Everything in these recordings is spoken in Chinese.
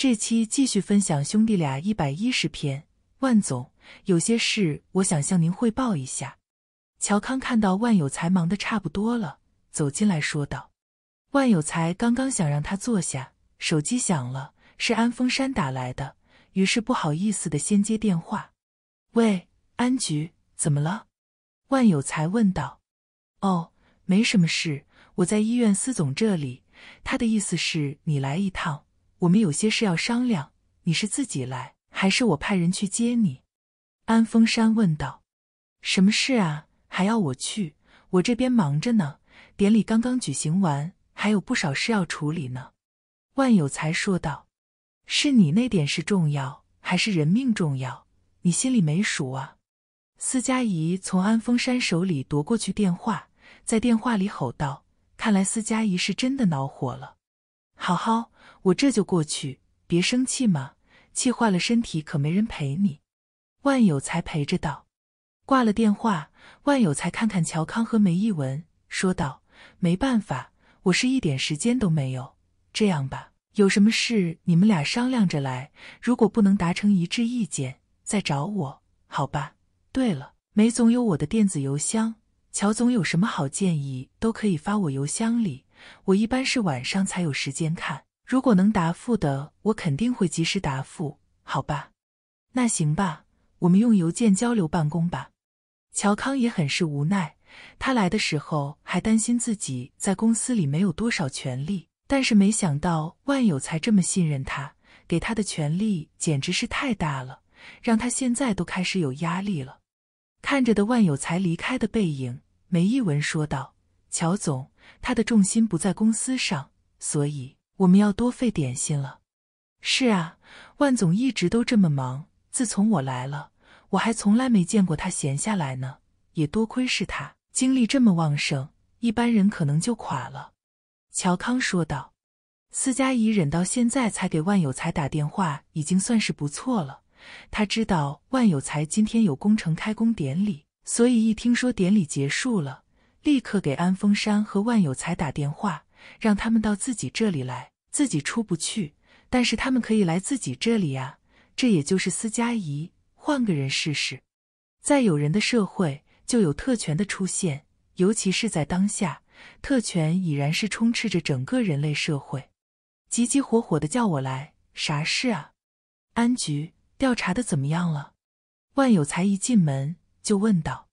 这期继续分享兄弟俩一百一十篇。万总，有些事我想向您汇报一下。乔康看到万有才忙的差不多了，走进来说道：“万有才，刚刚想让他坐下，手机响了，是安峰山打来的，于是不好意思的先接电话。喂，安局，怎么了？”万有才问道。“哦，没什么事，我在医院司总这里，他的意思是你来一趟。”我们有些事要商量，你是自己来还是我派人去接你？安峰山问道。什么事啊？还要我去？我这边忙着呢，典礼刚刚举行完，还有不少事要处理呢。万有才说道。是你那点事重要，还是人命重要？你心里没数啊？司佳怡从安峰山手里夺过去电话，在电话里吼道。看来司佳怡是真的恼火了。好好。我这就过去，别生气嘛，气坏了身体可没人陪你。万有才陪着道，挂了电话。万有才看看乔康和梅一文，说道：“没办法，我是一点时间都没有。这样吧，有什么事你们俩商量着来，如果不能达成一致意见，再找我，好吧？对了，梅总有我的电子邮箱，乔总有什么好建议都可以发我邮箱里，我一般是晚上才有时间看。”如果能答复的，我肯定会及时答复，好吧？那行吧，我们用邮件交流办公吧。乔康也很是无奈，他来的时候还担心自己在公司里没有多少权利，但是没想到万有才这么信任他，给他的权利简直是太大了，让他现在都开始有压力了。看着的万有才离开的背影，梅一文说道：“乔总，他的重心不在公司上，所以。”我们要多费点心了。是啊，万总一直都这么忙，自从我来了，我还从来没见过他闲下来呢。也多亏是他精力这么旺盛，一般人可能就垮了。乔康说道。司佳怡忍到现在才给万有才打电话，已经算是不错了。他知道万有才今天有工程开工典礼，所以一听说典礼结束了，立刻给安峰山和万有才打电话，让他们到自己这里来。自己出不去，但是他们可以来自己这里啊。这也就是司家怡换个人试试，在有人的社会就有特权的出现，尤其是在当下，特权已然是充斥着整个人类社会。急急火火的叫我来，啥事啊？安局调查的怎么样了？万有才一进门就问道：“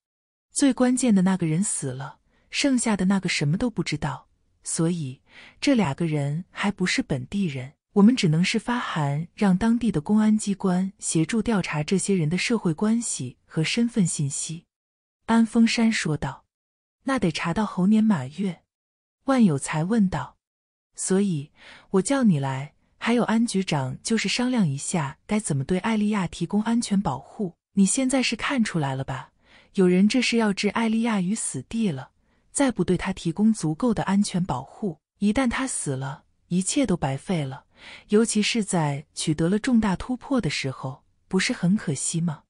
最关键的那个人死了，剩下的那个什么都不知道。”所以，这两个人还不是本地人，我们只能是发函让当地的公安机关协助调查这些人的社会关系和身份信息。”安峰山说道。“那得查到猴年马月？”万有才问道。“所以，我叫你来，还有安局长，就是商量一下该怎么对艾丽亚提供安全保护。你现在是看出来了吧？有人这是要置艾丽亚于死地了。”再不对他提供足够的安全保护，一旦他死了，一切都白费了。尤其是在取得了重大突破的时候，不是很可惜吗？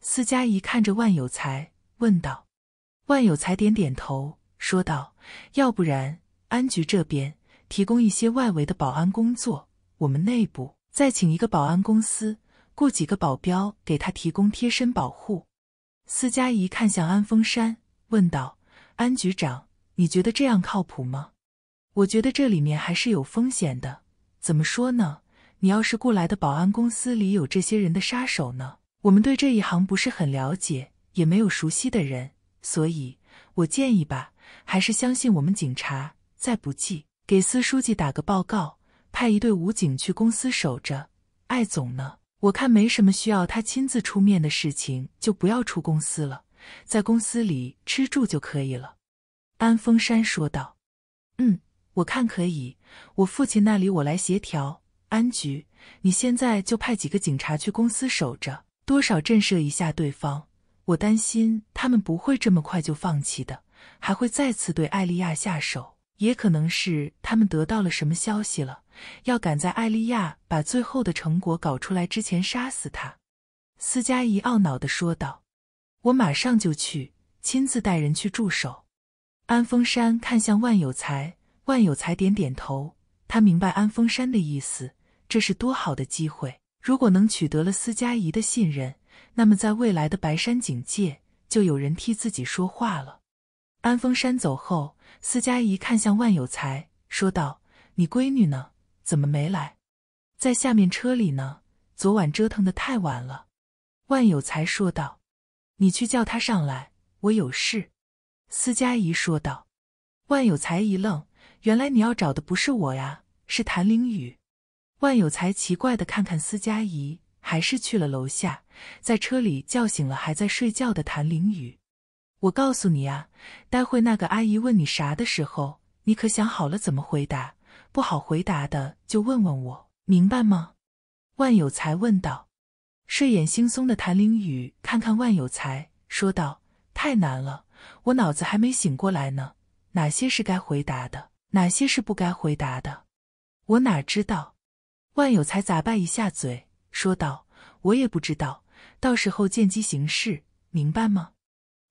司佳怡看着万有才问道。万有才点点头，说道：“要不然，安局这边提供一些外围的保安工作，我们内部再请一个保安公司，雇几个保镖给他提供贴身保护。”司佳怡看向安峰山，问道。安局长，你觉得这样靠谱吗？我觉得这里面还是有风险的。怎么说呢？你要是雇来的保安公司里有这些人的杀手呢？我们对这一行不是很了解，也没有熟悉的人，所以我建议吧，还是相信我们警察。再不济，给司书记打个报告，派一队武警去公司守着。艾总呢？我看没什么需要他亲自出面的事情，就不要出公司了。在公司里吃住就可以了，安峰山说道。嗯，我看可以。我父亲那里我来协调。安局，你现在就派几个警察去公司守着，多少震慑一下对方。我担心他们不会这么快就放弃的，还会再次对艾莉亚下手。也可能是他们得到了什么消息了，要赶在艾莉亚把最后的成果搞出来之前杀死他。斯嘉仪懊恼地说道。我马上就去，亲自带人去驻守。安峰山看向万有才，万有才点点头，他明白安峰山的意思。这是多好的机会，如果能取得了司嘉怡的信任，那么在未来的白山警界就有人替自己说话了。安峰山走后，司嘉怡看向万有才，说道：“你闺女呢？怎么没来？在下面车里呢。昨晚折腾的太晚了。”万有才说道。你去叫他上来，我有事。”司佳怡说道。万有才一愣：“原来你要找的不是我呀，是谭凌宇。”万有才奇怪的看看司佳怡，还是去了楼下，在车里叫醒了还在睡觉的谭凌宇。“我告诉你啊，待会那个阿姨问你啥的时候，你可想好了怎么回答，不好回答的就问问我，明白吗？”万有才问道。睡眼惺忪的谭凌宇看看万有才，说道：“太难了，我脑子还没醒过来呢。哪些是该回答的，哪些是不该回答的，我哪知道？”万有才咂巴一下嘴，说道：“我也不知道，到时候见机行事，明白吗？”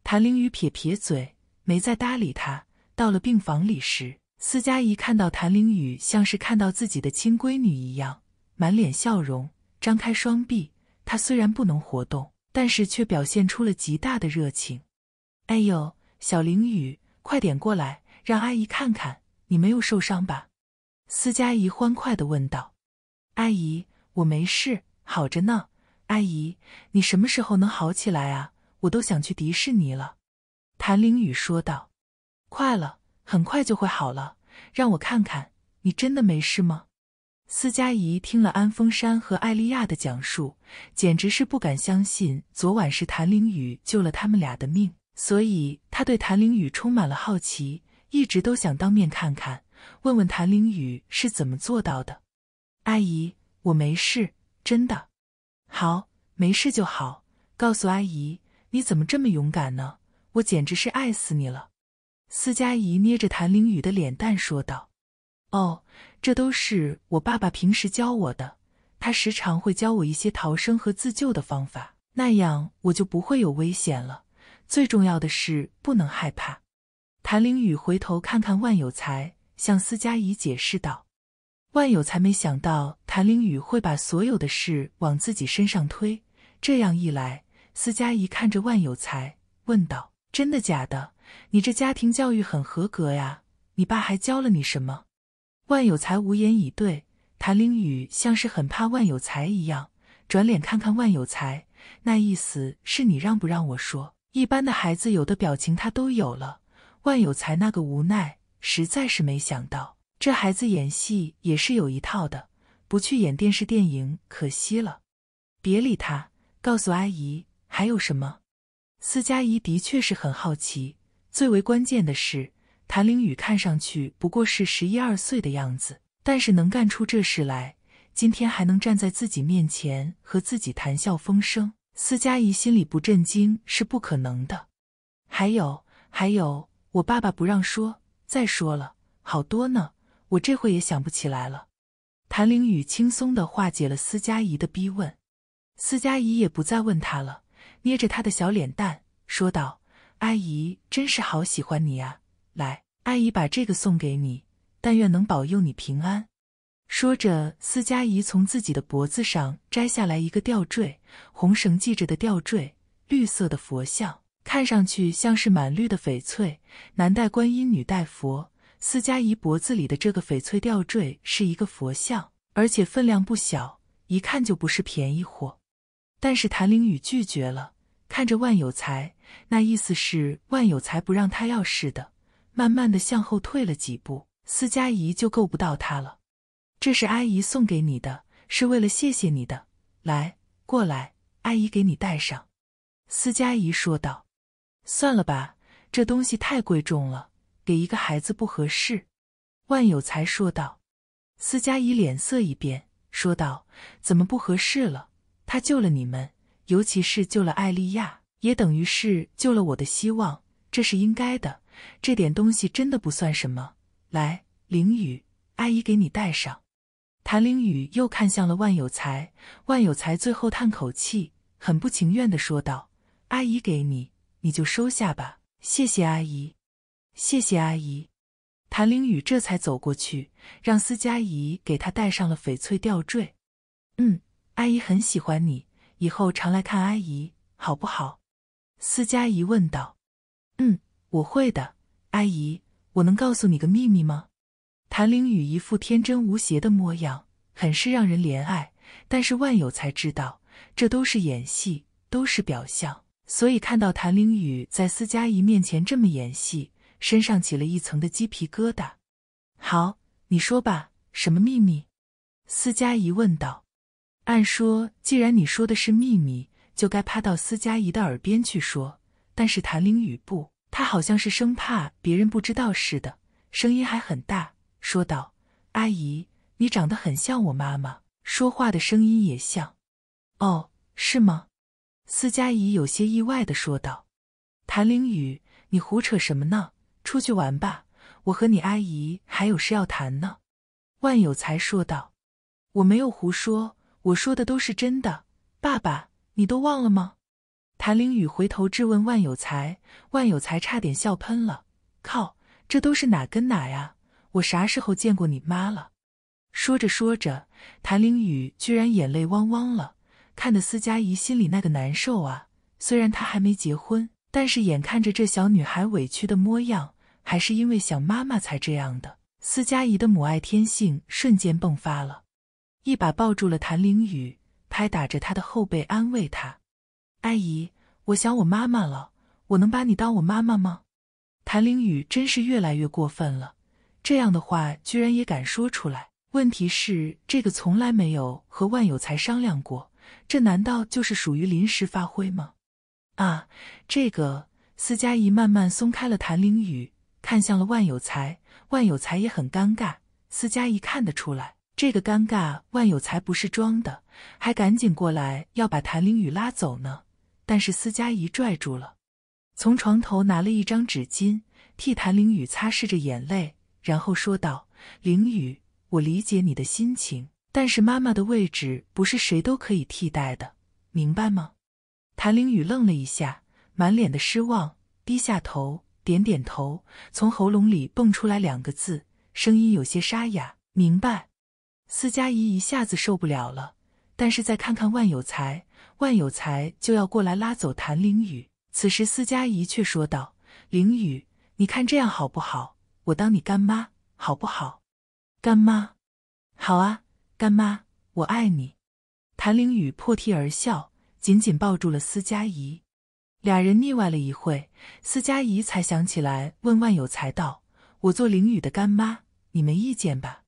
谭凌宇撇撇嘴，没再搭理他。到了病房里时，司佳怡看到谭凌宇，像是看到自己的亲闺女一样，满脸笑容，张开双臂。他虽然不能活动，但是却表现出了极大的热情。哎呦，小凌雨，快点过来，让阿姨看看你没有受伤吧。”司佳怡欢快的问道。“阿姨，我没事，好着呢。阿姨，你什么时候能好起来啊？我都想去迪士尼了。”谭凌雨说道。“快了，很快就会好了。让我看看，你真的没事吗？”斯嘉怡听了安峰山和艾莉亚的讲述，简直是不敢相信，昨晚是谭凌宇救了他们俩的命，所以他对谭凌宇充满了好奇，一直都想当面看看，问问谭凌宇是怎么做到的。阿姨，我没事，真的，好，没事就好。告诉阿姨，你怎么这么勇敢呢？我简直是爱死你了。斯嘉怡捏着谭凌宇的脸蛋说道：“哦。”这都是我爸爸平时教我的，他时常会教我一些逃生和自救的方法，那样我就不会有危险了。最重要的是不能害怕。谭凌宇回头看看万有才，向司佳怡解释道：“万有才没想到谭凌宇会把所有的事往自己身上推，这样一来，司佳怡看着万有才问道：‘真的假的？你这家庭教育很合格呀，你爸还教了你什么？’”万有才无言以对，谭凌宇像是很怕万有才一样，转脸看看万有才，那意思是你让不让我说？一般的孩子有的表情他都有了。万有才那个无奈，实在是没想到这孩子演戏也是有一套的，不去演电视电影可惜了。别理他，告诉阿姨还有什么？司佳怡的确是很好奇，最为关键的是。谭凌宇看上去不过是十一二岁的样子，但是能干出这事来，今天还能站在自己面前和自己谈笑风生，司佳怡心里不震惊是不可能的。还有还有，我爸爸不让说。再说了，好多呢，我这会也想不起来了。谭凌宇轻松的化解了司佳怡的逼问，司佳怡也不再问他了，捏着他的小脸蛋说道：“阿姨真是好喜欢你啊。”来，阿姨把这个送给你，但愿能保佑你平安。说着，司家怡从自己的脖子上摘下来一个吊坠，红绳系着的吊坠，绿色的佛像，看上去像是满绿的翡翠。男戴观音，女戴佛。司家怡脖子里的这个翡翠吊坠是一个佛像，而且分量不小，一看就不是便宜货。但是谭玲雨拒绝了，看着万有才，那意思是万有才不让他要似的。慢慢的向后退了几步，司佳怡就够不到他了。这是阿姨送给你的，是为了谢谢你的。来，过来，阿姨给你戴上。”司佳怡说道。“算了吧，这东西太贵重了，给一个孩子不合适。”万有才说道。司佳怡脸色一变，说道：“怎么不合适了？他救了你们，尤其是救了艾丽亚，也等于是救了我的希望，这是应该的。”这点东西真的不算什么。来，凌雨，阿姨给你戴上。谭凌雨又看向了万有才，万有才最后叹口气，很不情愿的说道：“阿姨给你，你就收下吧。谢谢阿姨，谢谢阿姨。”谭凌雨这才走过去，让司佳怡给她戴上了翡翠吊坠。嗯，阿姨很喜欢你，以后常来看阿姨，好不好？”司佳怡问道。“嗯。”我会的，阿姨，我能告诉你个秘密吗？谭玲宇一副天真无邪的模样，很是让人怜爱。但是万有才知道，这都是演戏，都是表象。所以看到谭玲宇在司佳怡面前这么演戏，身上起了一层的鸡皮疙瘩。好，你说吧，什么秘密？司佳怡问道。按说，既然你说的是秘密，就该趴到司佳怡的耳边去说。但是谭玲宇不。他好像是生怕别人不知道似的，声音还很大，说道：“阿姨，你长得很像我妈妈，说话的声音也像。”“哦，是吗？”司佳怡有些意外的说道。“谭凌宇，你胡扯什么呢？出去玩吧，我和你阿姨还有事要谈呢。”万有才说道。“我没有胡说，我说的都是真的，爸爸，你都忘了吗？”谭凌宇回头质问万有才，万有才差点笑喷了。靠，这都是哪跟哪呀？我啥时候见过你妈了？说着说着，谭凌宇居然眼泪汪汪了，看得司佳怡心里那个难受啊。虽然她还没结婚，但是眼看着这小女孩委屈的模样，还是因为想妈妈才这样的。司佳怡的母爱天性瞬间迸发了，一把抱住了谭凌宇，拍打着他的后背安慰他。阿姨，我想我妈妈了，我能把你当我妈妈吗？谭玲雨真是越来越过分了，这样的话居然也敢说出来。问题是这个从来没有和万有才商量过，这难道就是属于临时发挥吗？啊，这个，司佳怡慢慢松开了谭玲雨，看向了万有才，万有才也很尴尬。司佳怡看得出来，这个尴尬万有才不是装的，还赶紧过来要把谭玲雨拉走呢。但是，司佳怡拽住了，从床头拿了一张纸巾，替谭凌宇擦拭着眼泪，然后说道：“凌宇，我理解你的心情，但是妈妈的位置不是谁都可以替代的，明白吗？”谭凌宇愣了一下，满脸的失望，低下头，点点头，从喉咙里蹦出来两个字，声音有些沙哑：“明白。”司佳怡一下子受不了了，但是再看看万有才。万有才就要过来拉走谭凌雨。此时司佳怡却说道：“凌宇，你看这样好不好？我当你干妈，好不好？”“干妈，好啊，干妈，我爱你。”谭凌雨破涕而笑，紧紧抱住了司佳怡。俩人腻歪了一会，司佳怡才想起来问万有才道：“我做凌宇的干妈，你没意见吧？”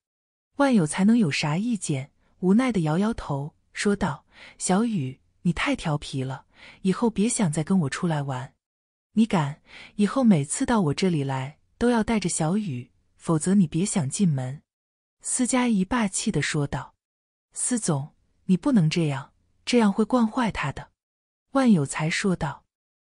万有才能有啥意见？无奈的摇摇头，说道：“小雨。”你太调皮了，以后别想再跟我出来玩。你敢！以后每次到我这里来都要带着小雨，否则你别想进门。司佳怡霸气地说道。司总，你不能这样，这样会惯坏他的。万有才说道。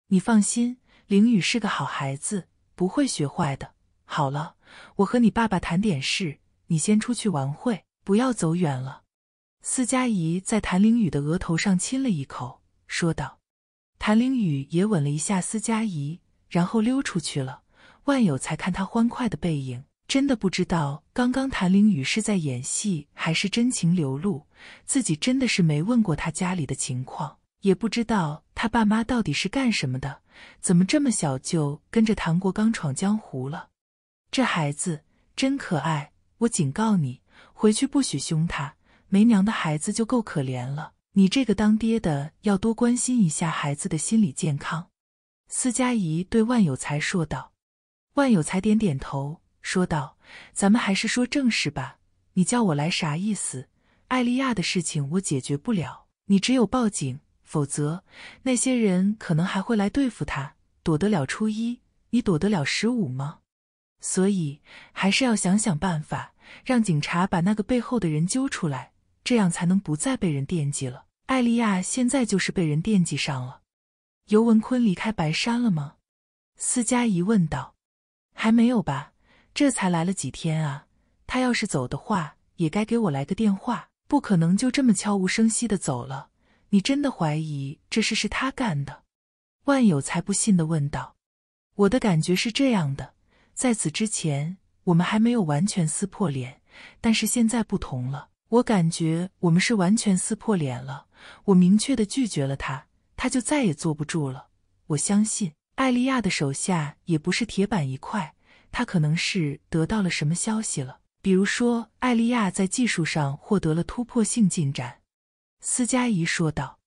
你放心，凌雨是个好孩子，不会学坏的。好了，我和你爸爸谈点事，你先出去玩会，不要走远了。司佳怡在谭凌雨的额头上亲了一口，说道：“谭凌雨也吻了一下司佳怡，然后溜出去了。”万有才看他欢快的背影，真的不知道刚刚谭凌雨是在演戏还是真情流露。自己真的是没问过他家里的情况，也不知道他爸妈到底是干什么的，怎么这么小就跟着谭国刚闯江湖了？这孩子真可爱。我警告你，回去不许凶他。没娘的孩子就够可怜了，你这个当爹的要多关心一下孩子的心理健康。”司佳怡对万有才说道。万有才点点头，说道：“咱们还是说正事吧，你叫我来啥意思？艾莉亚的事情我解决不了，你只有报警，否则那些人可能还会来对付他。躲得了初一，你躲得了十五吗？所以还是要想想办法，让警察把那个背后的人揪出来。”这样才能不再被人惦记了。艾丽亚现在就是被人惦记上了。尤文坤离开白山了吗？司佳怡问道。还没有吧？这才来了几天啊！他要是走的话，也该给我来个电话。不可能就这么悄无声息的走了。你真的怀疑这事是他干的？万有才不信的问道。我的感觉是这样的，在此之前我们还没有完全撕破脸，但是现在不同了。我感觉我们是完全撕破脸了。我明确的拒绝了他，他就再也坐不住了。我相信艾莉亚的手下也不是铁板一块，他可能是得到了什么消息了，比如说艾莉亚在技术上获得了突破性进展。”斯嘉怡说道。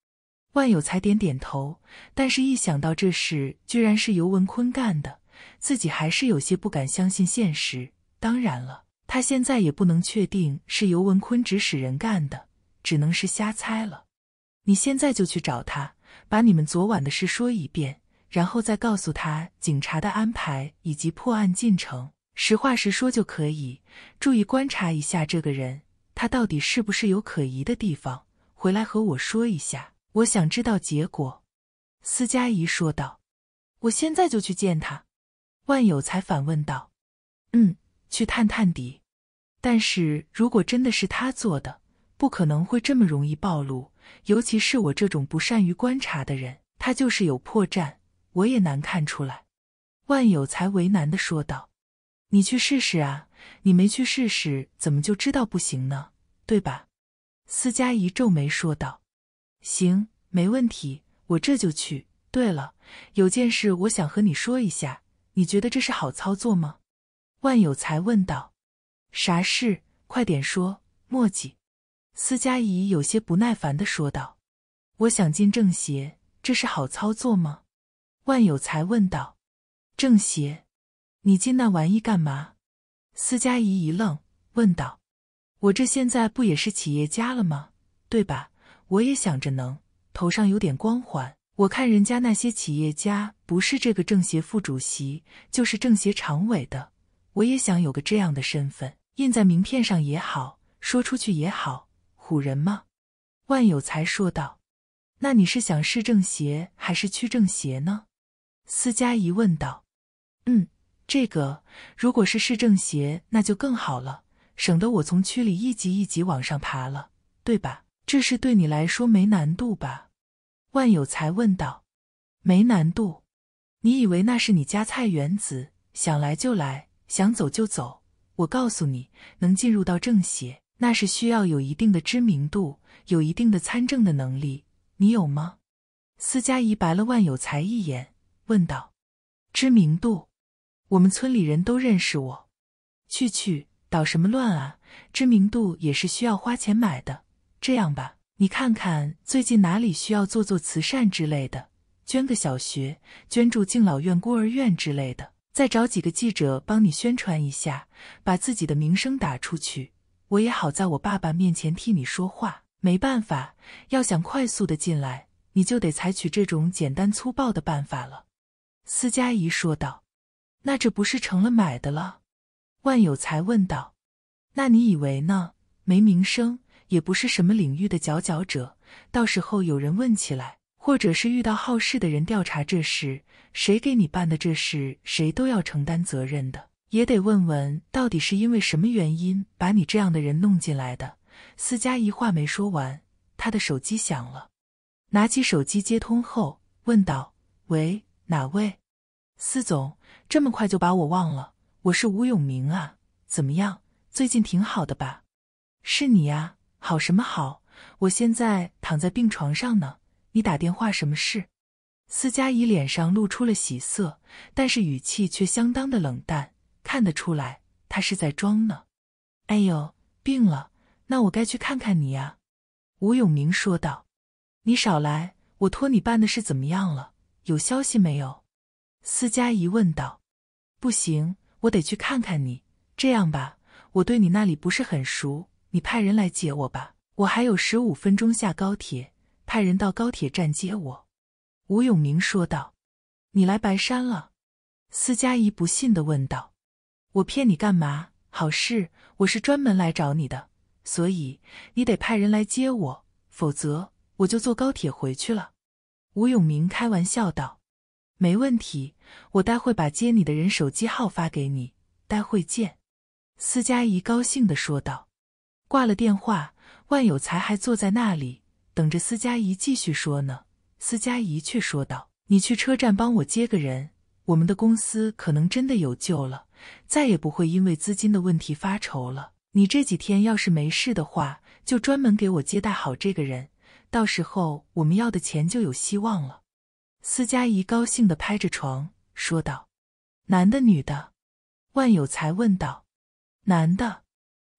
万有才点点头，但是一想到这事居然是尤文坤干的，自己还是有些不敢相信现实。当然了。他现在也不能确定是尤文坤指使人干的，只能是瞎猜了。你现在就去找他，把你们昨晚的事说一遍，然后再告诉他警察的安排以及破案进程，实话实说就可以。注意观察一下这个人，他到底是不是有可疑的地方？回来和我说一下，我想知道结果。”司佳怡说道。“我现在就去见他。”万有才反问道。“嗯。”去探探底，但是如果真的是他做的，不可能会这么容易暴露，尤其是我这种不善于观察的人，他就是有破绽，我也难看出来。”万有才为难的说道，“你去试试啊，你没去试试，怎么就知道不行呢？对吧？”司佳怡皱眉说道，“行，没问题，我这就去。对了，有件事我想和你说一下，你觉得这是好操作吗？”万有才问道：“啥事？快点说，墨迹。”司佳怡有些不耐烦的说道：“我想进政协，这是好操作吗？”万有才问道：“政协，你进那玩意干嘛？”司佳怡一愣，问道：“我这现在不也是企业家了吗？对吧？我也想着能头上有点光环。我看人家那些企业家，不是这个政协副主席，就是政协常委的。”我也想有个这样的身份，印在名片上也好，说出去也好，唬人吗？万有才说道。那你是想市政协还是区政协呢？司佳怡问道。嗯，这个如果是市政协，那就更好了，省得我从区里一级一级往上爬了，对吧？这事对你来说没难度吧？万有才问道。没难度？你以为那是你家菜园子，想来就来？想走就走？我告诉你，能进入到政协，那是需要有一定的知名度，有一定的参政的能力。你有吗？司佳怡白了万有才一眼，问道：“知名度？我们村里人都认识我，去去，捣什么乱啊？知名度也是需要花钱买的。这样吧，你看看最近哪里需要做做慈善之类的，捐个小学，捐助敬老院、孤儿院之类的。”再找几个记者帮你宣传一下，把自己的名声打出去，我也好在我爸爸面前替你说话。没办法，要想快速的进来，你就得采取这种简单粗暴的办法了。”司佳怡说道。“那这不是成了买的了？”万有才问道。“那你以为呢？没名声，也不是什么领域的佼佼者，到时候有人问起来。”或者是遇到好事的人调查这事，谁给你办的这事，谁都要承担责任的。也得问问，到底是因为什么原因把你这样的人弄进来的。司佳怡话没说完，她的手机响了，拿起手机接通后问道：“喂，哪位？”司总这么快就把我忘了？我是吴永明啊。怎么样？最近挺好的吧？是你呀？好什么好？我现在躺在病床上呢。你打电话什么事？司佳怡脸上露出了喜色，但是语气却相当的冷淡，看得出来她是在装呢。哎呦，病了，那我该去看看你呀。”吴永明说道。“你少来，我托你办的事怎么样了？有消息没有？”司佳怡问道。“不行，我得去看看你。这样吧，我对你那里不是很熟，你派人来接我吧，我还有十五分钟下高铁。”派人到高铁站接我。”吴永明说道。“你来白山了？”司嘉怡不信的问道。“我骗你干嘛？好事，我是专门来找你的，所以你得派人来接我，否则我就坐高铁回去了。”吴永明开玩笑道。“没问题，我待会把接你的人手机号发给你，待会见。”司嘉怡高兴的说道。挂了电话，万有才还坐在那里。等着司佳怡继续说呢，司佳怡却说道：“你去车站帮我接个人，我们的公司可能真的有救了，再也不会因为资金的问题发愁了。你这几天要是没事的话，就专门给我接待好这个人，到时候我们要的钱就有希望了。”司佳怡高兴的拍着床说道：“男的，女的？”万有才问道：“男的。”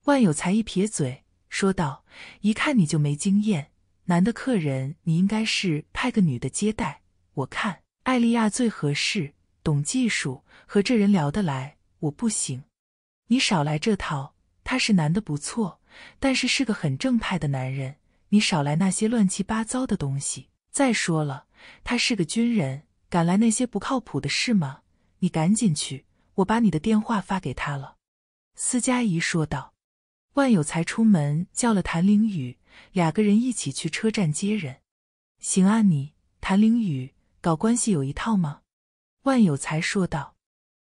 万有才一撇嘴说道：“一看你就没经验。”男的客人，你应该是派个女的接待。我看艾丽亚最合适，懂技术，和这人聊得来。我不行，你少来这套。他是男的不错，但是是个很正派的男人。你少来那些乱七八糟的东西。再说了，他是个军人，敢来那些不靠谱的事吗？你赶紧去，我把你的电话发给他了。”司佳怡说道。万有才出门叫了谭凌雨。两个人一起去车站接人，行啊，你谭凌宇搞关系有一套吗？万有才说道。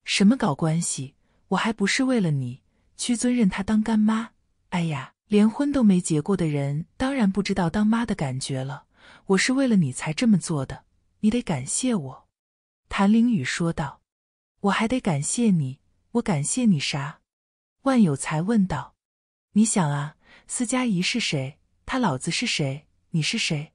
什么搞关系？我还不是为了你屈尊认他当干妈。哎呀，连婚都没结过的人，当然不知道当妈的感觉了。我是为了你才这么做的，你得感谢我。谭凌宇说道。我还得感谢你，我感谢你啥？万有才问道。你想啊，司佳怡是谁？他老子是谁？你是谁？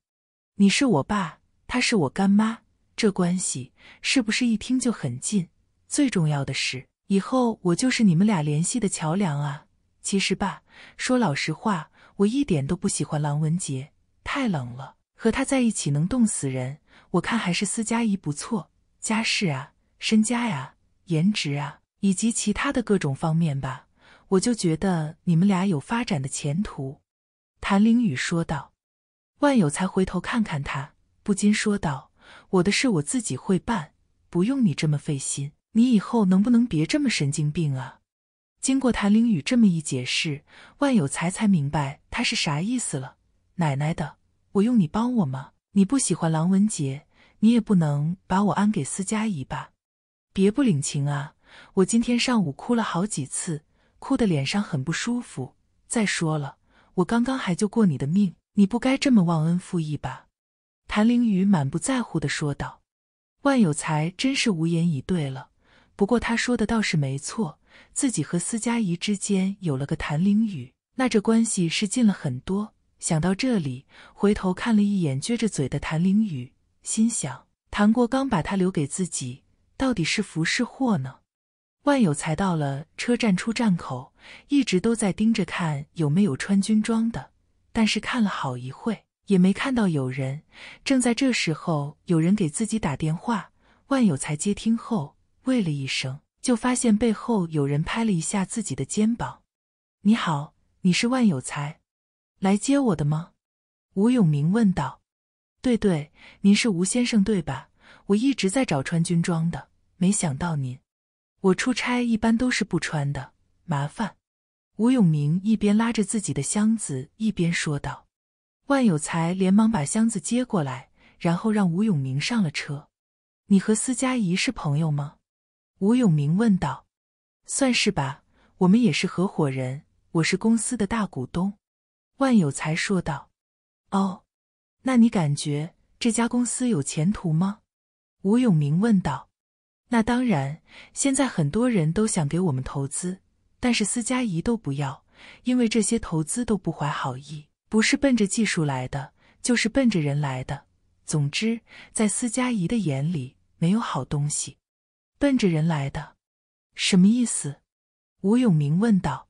你是我爸，他是我干妈，这关系是不是一听就很近？最重要的是，以后我就是你们俩联系的桥梁啊。其实吧，说老实话，我一点都不喜欢郎文杰，太冷了，和他在一起能冻死人。我看还是司嘉怡不错，家世啊、身家呀、颜值啊以及其他的各种方面吧，我就觉得你们俩有发展的前途。谭凌宇说道：“万有才回头看看他，不禁说道：‘我的事我自己会办，不用你这么费心。你以后能不能别这么神经病啊？’经过谭凌宇这么一解释，万有才才明白他是啥意思了。奶奶的，我用你帮我吗？你不喜欢郎文杰，你也不能把我安给司佳怡吧？别不领情啊！我今天上午哭了好几次，哭得脸上很不舒服。再说了。”我刚刚还救过你的命，你不该这么忘恩负义吧？”谭凌宇满不在乎的说道。万有才真是无言以对了。不过他说的倒是没错，自己和司佳怡之间有了个谭凌宇，那这关系是近了很多。想到这里，回头看了一眼撅着嘴的谭凌宇，心想：谭国刚把他留给自己，到底是福是祸呢？万有才到了车站出站口，一直都在盯着看有没有穿军装的，但是看了好一会也没看到有人。正在这时候，有人给自己打电话。万有才接听后，喂了一声，就发现背后有人拍了一下自己的肩膀。“你好，你是万有才，来接我的吗？”吴永明问道。“对对，您是吴先生对吧？我一直在找穿军装的，没想到您。”我出差一般都是不穿的，麻烦。吴永明一边拉着自己的箱子，一边说道。万有才连忙把箱子接过来，然后让吴永明上了车。你和司佳怡是朋友吗？吴永明问道。算是吧，我们也是合伙人，我是公司的大股东。万有才说道。哦，那你感觉这家公司有前途吗？吴永明问道。那当然，现在很多人都想给我们投资，但是司佳怡都不要，因为这些投资都不怀好意，不是奔着技术来的，就是奔着人来的。总之，在司佳怡的眼里，没有好东西。奔着人来的，什么意思？吴永明问道。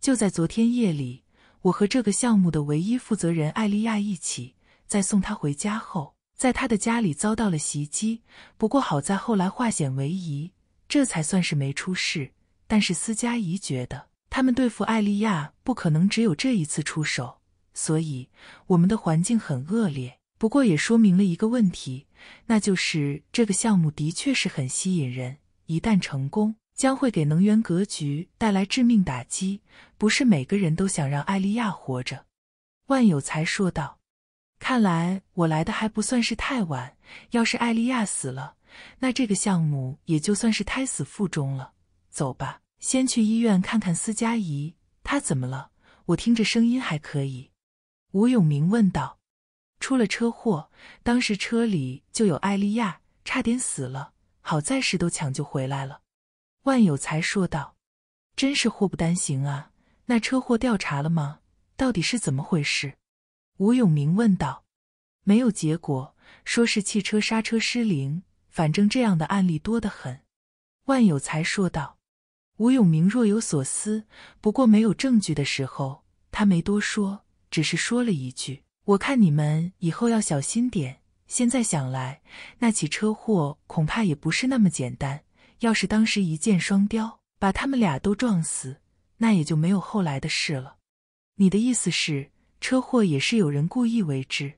就在昨天夜里，我和这个项目的唯一负责人艾丽亚一起，在送他回家后。在他的家里遭到了袭击，不过好在后来化险为夷，这才算是没出事。但是斯嘉怡觉得，他们对付艾利亚不可能只有这一次出手，所以我们的环境很恶劣，不过也说明了一个问题，那就是这个项目的确是很吸引人，一旦成功，将会给能源格局带来致命打击。不是每个人都想让艾利亚活着。”万有才说道。看来我来的还不算是太晚。要是艾莉亚死了，那这个项目也就算是胎死腹中了。走吧，先去医院看看司佳怡，她怎么了？我听着声音还可以。”吴永明问道。“出了车祸，当时车里就有艾莉亚，差点死了，好在是都抢救回来了。”万有才说道。“真是祸不单行啊！那车祸调查了吗？到底是怎么回事？”吴永明问道：“没有结果，说是汽车刹车失灵。反正这样的案例多得很。”万有才说道。吴永明若有所思。不过没有证据的时候，他没多说，只是说了一句：“我看你们以后要小心点。现在想来，那起车祸恐怕也不是那么简单。要是当时一箭双雕，把他们俩都撞死，那也就没有后来的事了。”你的意思是？车祸也是有人故意为之，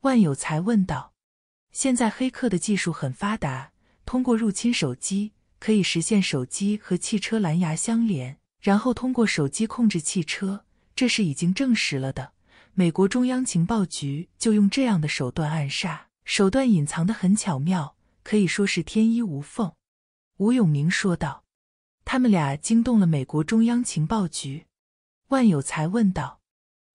万有才问道：“现在黑客的技术很发达，通过入侵手机可以实现手机和汽车蓝牙相连，然后通过手机控制汽车，这是已经证实了的。美国中央情报局就用这样的手段暗杀，手段隐藏的很巧妙，可以说是天衣无缝。”吴永明说道：“他们俩惊动了美国中央情报局。”万有才问道。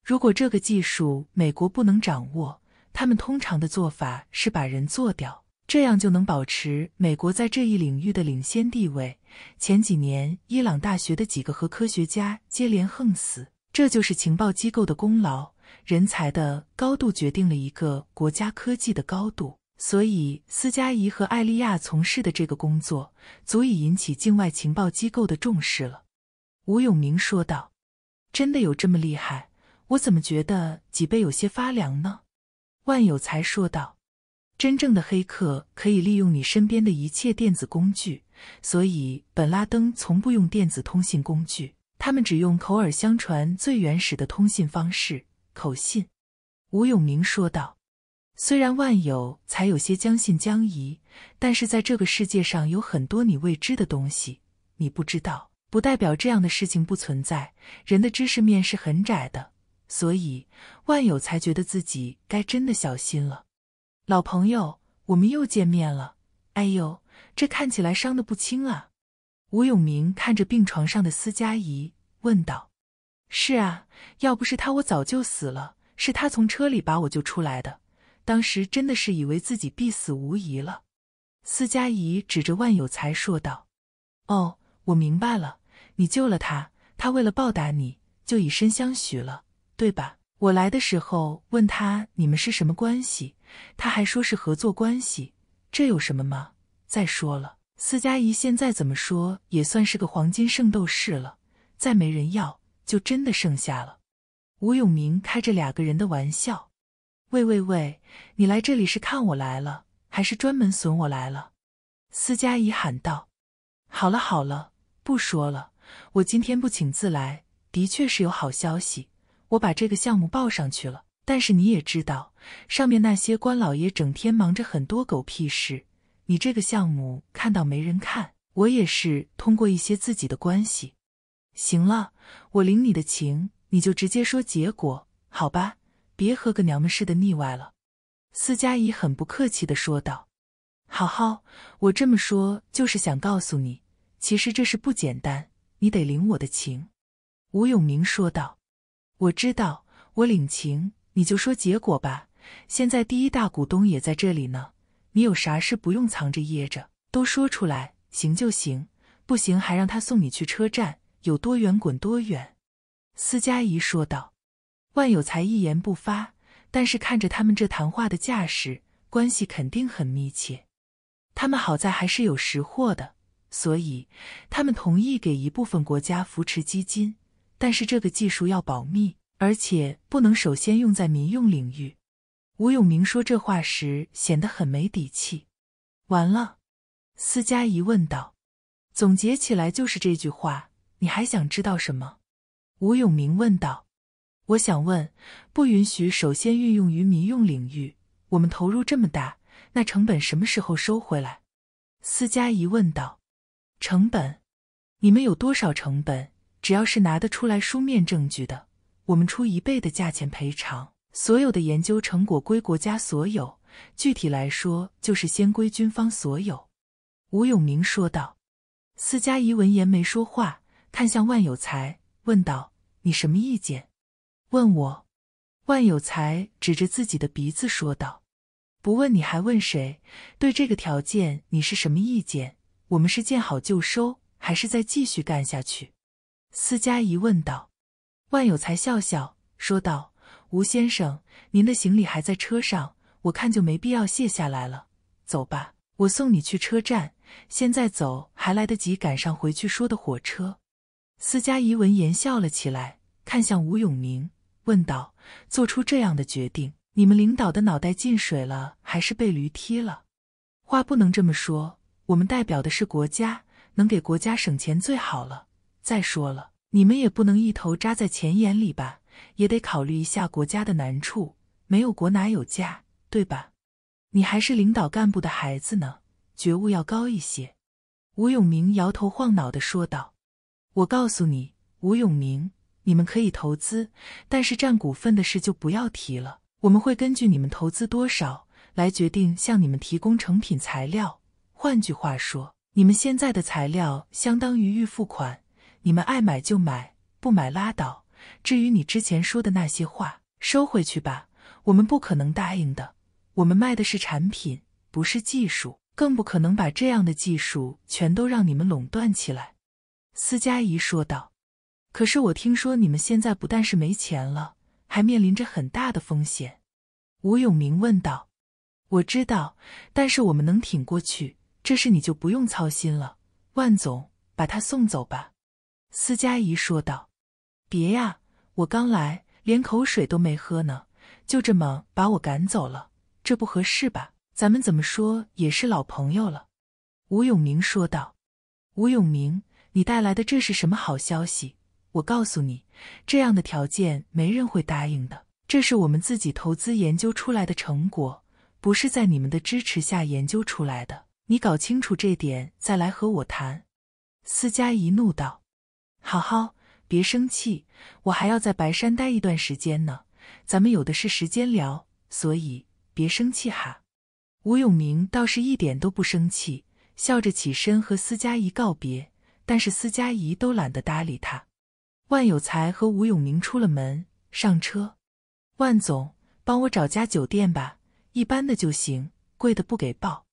如果这个技术美国不能掌握，他们通常的做法是把人做掉，这样就能保持美国在这一领域的领先地位。前几年，伊朗大学的几个核科学家接连横死，这就是情报机构的功劳。人才的高度决定了一个国家科技的高度，所以斯嘉怡和艾利亚从事的这个工作，足以引起境外情报机构的重视了。”吴永明说道，“真的有这么厉害？”我怎么觉得脊背有些发凉呢？”万有才说道，“真正的黑客可以利用你身边的一切电子工具，所以本拉登从不用电子通信工具，他们只用口耳相传最原始的通信方式——口信。”吴永明说道。虽然万有才有些将信将疑，但是在这个世界上有很多你未知的东西，你不知道不代表这样的事情不存在。人的知识面是很窄的。所以万有才觉得自己该真的小心了。老朋友，我们又见面了。哎呦，这看起来伤得不轻啊！吴永明看着病床上的司佳怡问道：“是啊，要不是他，我早就死了。是他从车里把我救出来的。当时真的是以为自己必死无疑了。”司佳怡指着万有才说道：“哦，我明白了，你救了他，他为了报答你，就以身相许了。”对吧？我来的时候问他你们是什么关系，他还说是合作关系。这有什么吗？再说了，司家怡现在怎么说也算是个黄金圣斗士了，再没人要就真的剩下了。吴永明开着两个人的玩笑。喂喂喂，你来这里是看我来了，还是专门损我来了？司家怡喊道。好了好了，不说了。我今天不请自来，的确是有好消息。我把这个项目报上去了，但是你也知道，上面那些官老爷整天忙着很多狗屁事，你这个项目看到没人看，我也是通过一些自己的关系。行了，我领你的情，你就直接说结果，好吧，别和个娘们似的腻歪了。”司嘉怡很不客气地说道。“好好，我这么说就是想告诉你，其实这事不简单，你得领我的情。”吴永明说道。我知道，我领情，你就说结果吧。现在第一大股东也在这里呢，你有啥事不用藏着掖着，都说出来。行就行，不行还让他送你去车站，有多远滚多远。”司佳怡说道。万有才一言不发，但是看着他们这谈话的架势，关系肯定很密切。他们好在还是有识货的，所以他们同意给一部分国家扶持基金。但是这个技术要保密，而且不能首先用在民用领域。吴永明说这话时显得很没底气。完了，司佳怡问道：“总结起来就是这句话，你还想知道什么？”吴永明问道：“我想问，不允许首先运用于民用领域，我们投入这么大，那成本什么时候收回来？”司佳怡问道：“成本？你们有多少成本？”只要是拿得出来书面证据的，我们出一倍的价钱赔偿，所有的研究成果归国家所有。具体来说，就是先归军方所有。”吴永明说道。司佳怡闻言没说话，看向万有才，问道：“你什么意见？”“问我？”万有才指着自己的鼻子说道：“不问你还问谁？对这个条件你是什么意见？我们是见好就收，还是再继续干下去？”司佳怡问道：“万有才，笑笑说道：‘吴先生，您的行李还在车上，我看就没必要卸下来了。走吧，我送你去车站。现在走还来得及赶上回去说的火车。’”司佳怡闻言笑了起来，看向吴永明，问道：“做出这样的决定，你们领导的脑袋进水了，还是被驴踢了？”“话不能这么说，我们代表的是国家，能给国家省钱最好了。”再说了，你们也不能一头扎在钱眼里吧？也得考虑一下国家的难处。没有国，哪有家，对吧？你还是领导干部的孩子呢，觉悟要高一些。”吴永明摇头晃脑的说道，“我告诉你，吴永明，你们可以投资，但是占股份的事就不要提了。我们会根据你们投资多少来决定向你们提供成品材料。换句话说，你们现在的材料相当于预付款。”你们爱买就买，不买拉倒。至于你之前说的那些话，收回去吧。我们不可能答应的。我们卖的是产品，不是技术，更不可能把这样的技术全都让你们垄断起来。”司佳怡说道。“可是我听说你们现在不但是没钱了，还面临着很大的风险。”吴永明问道。“我知道，但是我们能挺过去，这事你就不用操心了。”万总，把他送走吧。司佳怡说道：“别呀，我刚来，连口水都没喝呢，就这么把我赶走了，这不合适吧？咱们怎么说也是老朋友了。”吴永明说道：“吴永明，你带来的这是什么好消息？我告诉你，这样的条件没人会答应的。这是我们自己投资研究出来的成果，不是在你们的支持下研究出来的。你搞清楚这点再来和我谈。”司佳怡怒道。好好，别生气，我还要在白山待一段时间呢，咱们有的是时间聊，所以别生气哈。吴永明倒是一点都不生气，笑着起身和司佳怡告别。但是司佳怡都懒得搭理他。万有才和吴永明出了门，上车。万总，帮我找家酒店吧，一般的就行，贵的不给报。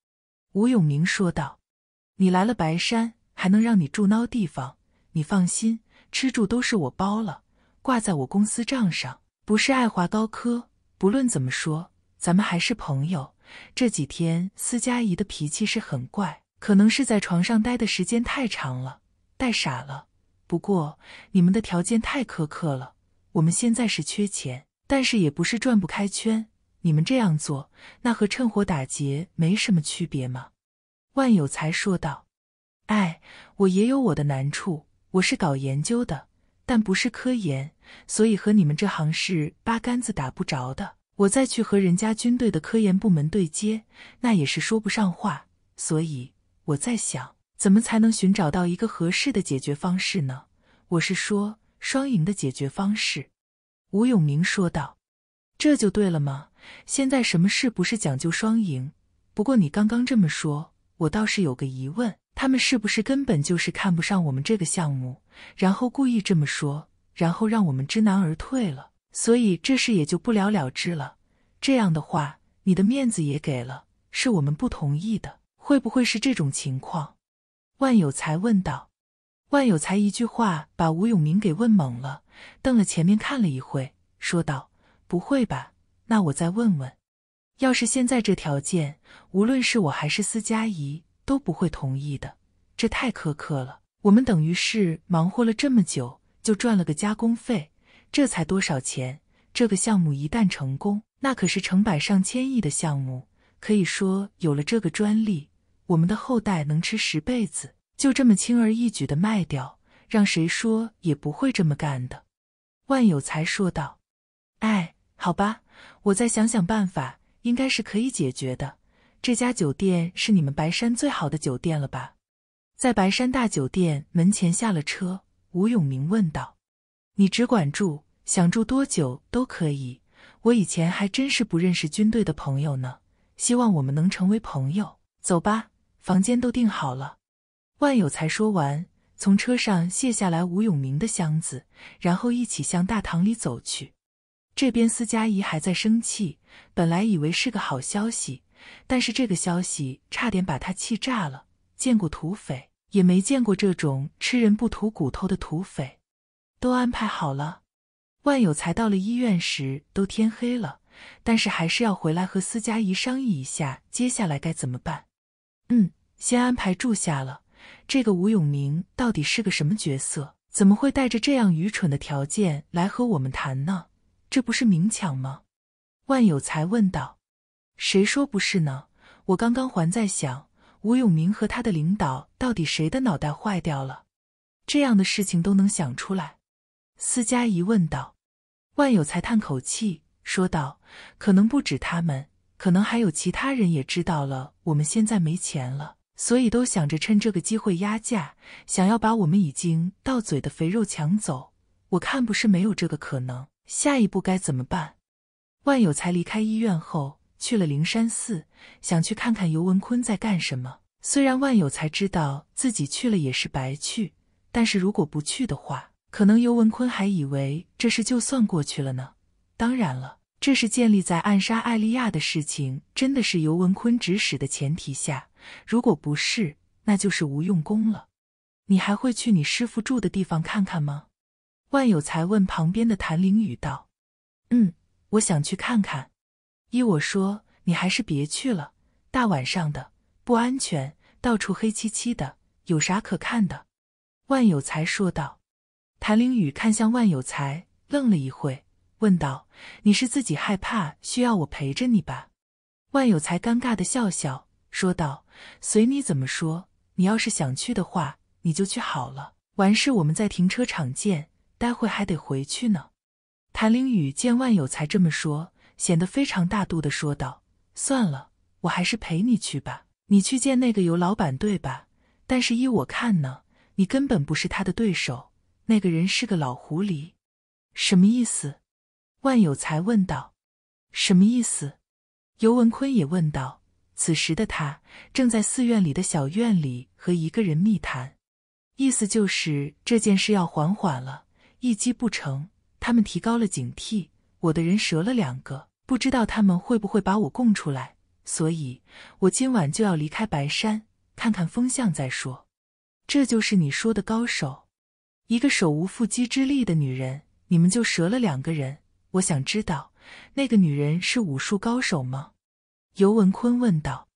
吴永明说道：“你来了白山，还能让你住孬地方？”你放心，吃住都是我包了，挂在我公司账上，不是爱华高科。不论怎么说，咱们还是朋友。这几天，司佳怡的脾气是很怪，可能是在床上待的时间太长了，待傻了。不过，你们的条件太苛刻了，我们现在是缺钱，但是也不是转不开圈。你们这样做，那和趁火打劫没什么区别吗？万有才说道。哎，我也有我的难处。我是搞研究的，但不是科研，所以和你们这行是八竿子打不着的。我再去和人家军队的科研部门对接，那也是说不上话。所以我在想，怎么才能寻找到一个合适的解决方式呢？我是说，双赢的解决方式。”吴永明说道，“这就对了嘛，现在什么事不是讲究双赢？不过你刚刚这么说，我倒是有个疑问。”他们是不是根本就是看不上我们这个项目，然后故意这么说，然后让我们知难而退了？所以这事也就不了了之了。这样的话，你的面子也给了，是我们不同意的，会不会是这种情况？万有才问道。万有才一句话把吴永明给问懵了，瞪了前面看了一会，说道：“不会吧？那我再问问，要是现在这条件，无论是我还是司佳怡。”都不会同意的，这太苛刻了。我们等于是忙活了这么久，就赚了个加工费，这才多少钱？这个项目一旦成功，那可是成百上千亿的项目。可以说，有了这个专利，我们的后代能吃十辈子。就这么轻而易举的卖掉，让谁说也不会这么干的。万有才说道：“哎，好吧，我再想想办法，应该是可以解决的。”这家酒店是你们白山最好的酒店了吧？在白山大酒店门前下了车，吴永明问道：“你只管住，想住多久都可以。我以前还真是不认识军队的朋友呢，希望我们能成为朋友。走吧，房间都订好了。”万有才说完，从车上卸下来吴永明的箱子，然后一起向大堂里走去。这边，司佳怡还在生气，本来以为是个好消息。但是这个消息差点把他气炸了。见过土匪，也没见过这种吃人不吐骨头的土匪。都安排好了。万有才到了医院时，都天黑了，但是还是要回来和司佳怡商议一下接下来该怎么办。嗯，先安排住下了。这个吴永明到底是个什么角色？怎么会带着这样愚蠢的条件来和我们谈呢？这不是明抢吗？万有才问道。谁说不是呢？我刚刚还在想，吴永明和他的领导到底谁的脑袋坏掉了？这样的事情都能想出来。司佳怡问道。万有才叹口气说道：“可能不止他们，可能还有其他人也知道了。我们现在没钱了，所以都想着趁这个机会压价，想要把我们已经到嘴的肥肉抢走。我看不是没有这个可能。下一步该怎么办？”万有才离开医院后。去了灵山寺，想去看看尤文坤在干什么。虽然万有才知道自己去了也是白去，但是如果不去的话，可能尤文坤还以为这事就算过去了呢。当然了，这是建立在暗杀艾莉亚的事情真的是尤文坤指使的前提下。如果不是，那就是无用功了。你还会去你师傅住的地方看看吗？万有才问旁边的谭灵雨道：“嗯，我想去看看。”依我说，你还是别去了，大晚上的不安全，到处黑漆漆的，有啥可看的？万有才说道。谭凌宇看向万有才，愣了一会，问道：“你是自己害怕，需要我陪着你吧？”万有才尴尬的笑笑，说道：“随你怎么说，你要是想去的话，你就去好了。完事我们在停车场见，待会还得回去呢。”谭凌宇见万有才这么说。显得非常大度的说道：“算了，我还是陪你去吧。你去见那个尤老板对吧？但是依我看呢，你根本不是他的对手。那个人是个老狐狸，什么意思？”万有才问道。“什么意思？”尤文坤也问道。此时的他正在寺院里的小院里和一个人密谈，意思就是这件事要缓缓了，一击不成，他们提高了警惕。我的人折了两个，不知道他们会不会把我供出来，所以我今晚就要离开白山，看看风向再说。这就是你说的高手，一个手无缚鸡之力的女人，你们就折了两个人。我想知道，那个女人是武术高手吗？尤文坤问道。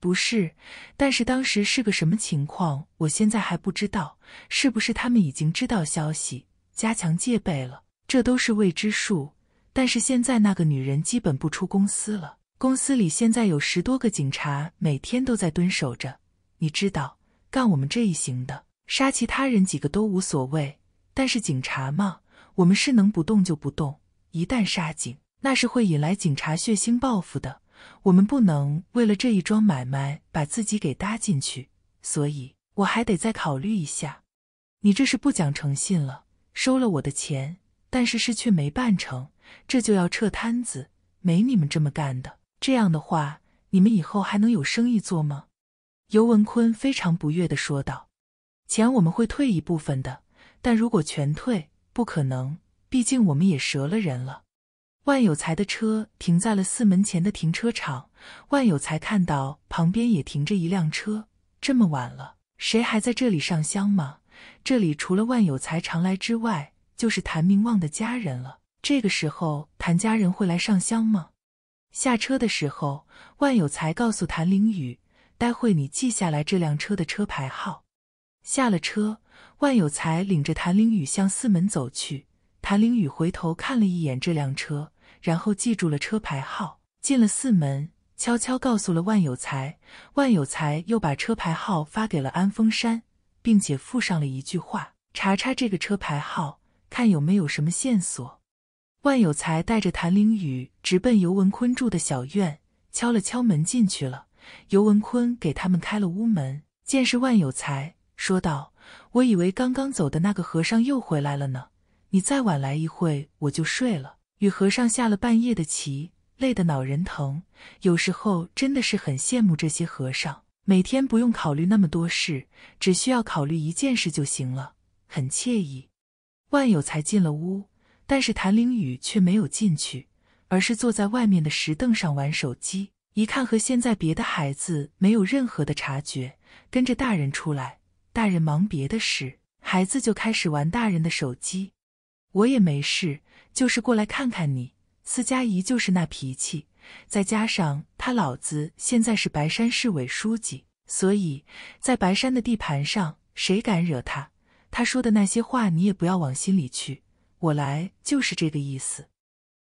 不是，但是当时是个什么情况，我现在还不知道。是不是他们已经知道消息，加强戒备了？这都是未知数。但是现在那个女人基本不出公司了。公司里现在有十多个警察，每天都在蹲守着。你知道，干我们这一行的，杀其他人几个都无所谓，但是警察嘛，我们是能不动就不动。一旦杀警，那是会引来警察血腥报复的。我们不能为了这一桩买卖把自己给搭进去。所以我还得再考虑一下。你这是不讲诚信了，收了我的钱。但是事却没办成，这就要撤摊子，没你们这么干的。这样的话，你们以后还能有生意做吗？”尤文坤非常不悦的说道，“钱我们会退一部分的，但如果全退，不可能，毕竟我们也折了人了。”万有才的车停在了寺门前的停车场，万有才看到旁边也停着一辆车，这么晚了，谁还在这里上香吗？这里除了万有才常来之外。就是谭明旺的家人了。这个时候，谭家人会来上香吗？下车的时候，万有才告诉谭凌宇：“待会你记下来这辆车的车牌号。”下了车，万有才领着谭凌宇向四门走去。谭凌宇回头看了一眼这辆车，然后记住了车牌号。进了四门，悄悄告诉了万有才。万有才又把车牌号发给了安峰山，并且附上了一句话：“查查这个车牌号。”看有没有什么线索。万有才带着谭凌宇直奔尤文坤住的小院，敲了敲门，进去了。尤文坤给他们开了屋门，见是万有才，说道：“我以为刚刚走的那个和尚又回来了呢。你再晚来一会，我就睡了。”与和尚下了半夜的棋，累得脑仁疼。有时候真的是很羡慕这些和尚，每天不用考虑那么多事，只需要考虑一件事就行了，很惬意。万有才进了屋，但是谭凌宇却没有进去，而是坐在外面的石凳上玩手机。一看，和现在别的孩子没有任何的察觉，跟着大人出来，大人忙别的事，孩子就开始玩大人的手机。我也没事，就是过来看看你。司佳怡就是那脾气，再加上他老子现在是白山市委书记，所以在白山的地盘上，谁敢惹他？他说的那些话，你也不要往心里去。我来就是这个意思。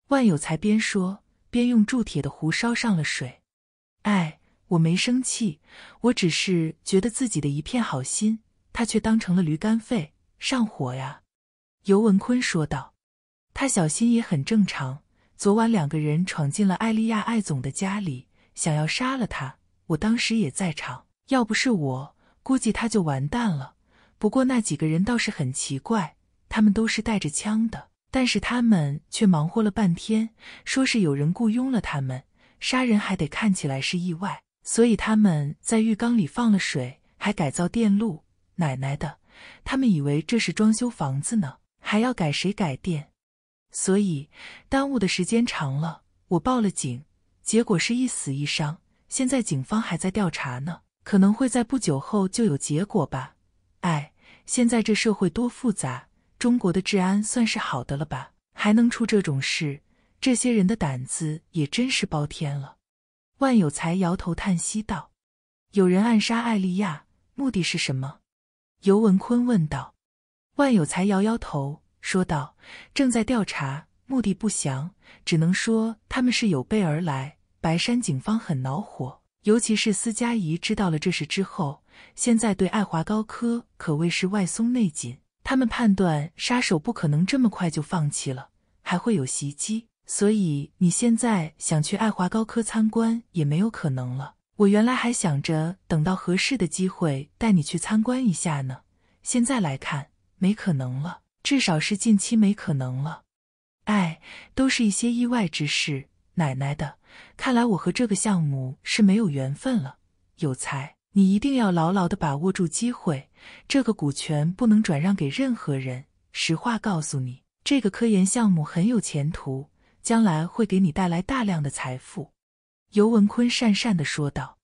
万有才边说边用铸铁的壶烧上了水。哎，我没生气，我只是觉得自己的一片好心，他却当成了驴肝肺，上火呀。尤文坤说道：“他小心也很正常。昨晚两个人闯进了艾丽亚艾总的家里，想要杀了他。我当时也在场，要不是我，估计他就完蛋了。”不过那几个人倒是很奇怪，他们都是带着枪的，但是他们却忙活了半天，说是有人雇佣了他们杀人，还得看起来是意外，所以他们在浴缸里放了水，还改造电路。奶奶的，他们以为这是装修房子呢，还要改谁改电，所以耽误的时间长了，我报了警，结果是一死一伤，现在警方还在调查呢，可能会在不久后就有结果吧。哎，现在这社会多复杂！中国的治安算是好的了吧？还能出这种事？这些人的胆子也真是包天了。万有才摇头叹息道：“有人暗杀艾莉亚，目的是什么？”尤文坤问道。万有才摇摇头说道：“正在调查，目的不详，只能说他们是有备而来。白山警方很恼火。”尤其是司嘉怡知道了这事之后，现在对爱华高科可谓是外松内紧。他们判断杀手不可能这么快就放弃了，还会有袭击。所以你现在想去爱华高科参观也没有可能了。我原来还想着等到合适的机会带你去参观一下呢，现在来看没可能了，至少是近期没可能了。哎，都是一些意外之事，奶奶的。看来我和这个项目是没有缘分了。有才，你一定要牢牢的把握住机会。这个股权不能转让给任何人。实话告诉你，这个科研项目很有前途，将来会给你带来大量的财富。尤文坤讪讪的说道：“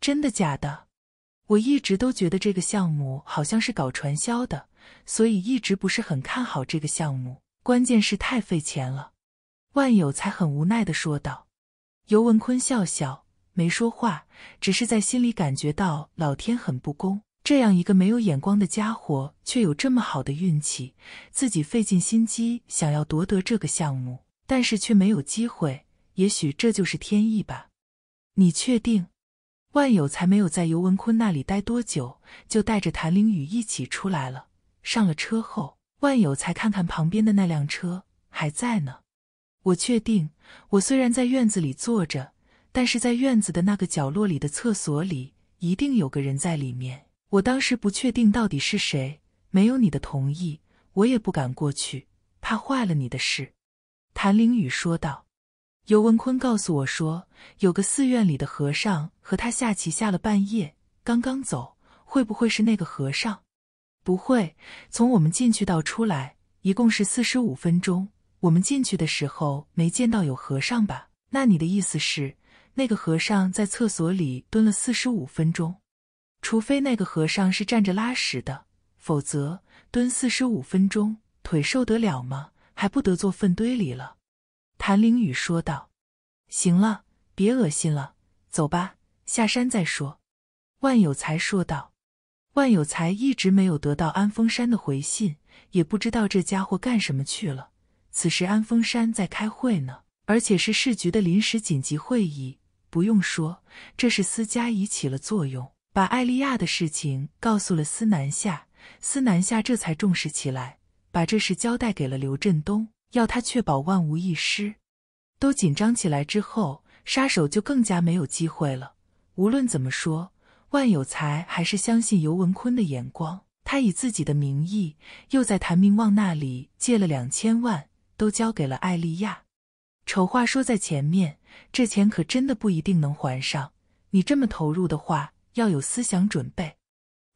真的假的？我一直都觉得这个项目好像是搞传销的，所以一直不是很看好这个项目。关键是太费钱了。”万有才很无奈的说道。尤文坤笑笑，没说话，只是在心里感觉到老天很不公。这样一个没有眼光的家伙，却有这么好的运气，自己费尽心机想要夺得这个项目，但是却没有机会。也许这就是天意吧。你确定？万有才没有在尤文坤那里待多久，就带着谭凌宇一起出来了。上了车后，万有才看看旁边的那辆车，还在呢。我确定，我虽然在院子里坐着，但是在院子的那个角落里的厕所里一定有个人在里面。我当时不确定到底是谁，没有你的同意，我也不敢过去，怕坏了你的事。”谭凌宇说道。尤文坤告诉我说：“有个寺院里的和尚和他下棋，下了半夜，刚刚走。会不会是那个和尚？”“不会，从我们进去到出来，一共是四十五分钟。”我们进去的时候没见到有和尚吧？那你的意思是，那个和尚在厕所里蹲了四十五分钟？除非那个和尚是站着拉屎的，否则蹲四十五分钟，腿受得了吗？还不得坐粪堆里了？谭灵雨说道：“行了，别恶心了，走吧，下山再说。”万有才说道：“万有才一直没有得到安峰山的回信，也不知道这家伙干什么去了。”此时安峰山在开会呢，而且是市局的临时紧急会议。不用说，这是司佳怡起了作用，把艾莉亚的事情告诉了司南夏，司南夏这才重视起来，把这事交代给了刘振东，要他确保万无一失。都紧张起来之后，杀手就更加没有机会了。无论怎么说，万有才还是相信尤文坤的眼光，他以自己的名义又在谭明旺那里借了两千万。都交给了艾莉亚。丑话说在前面，这钱可真的不一定能还上。你这么投入的话，要有思想准备。”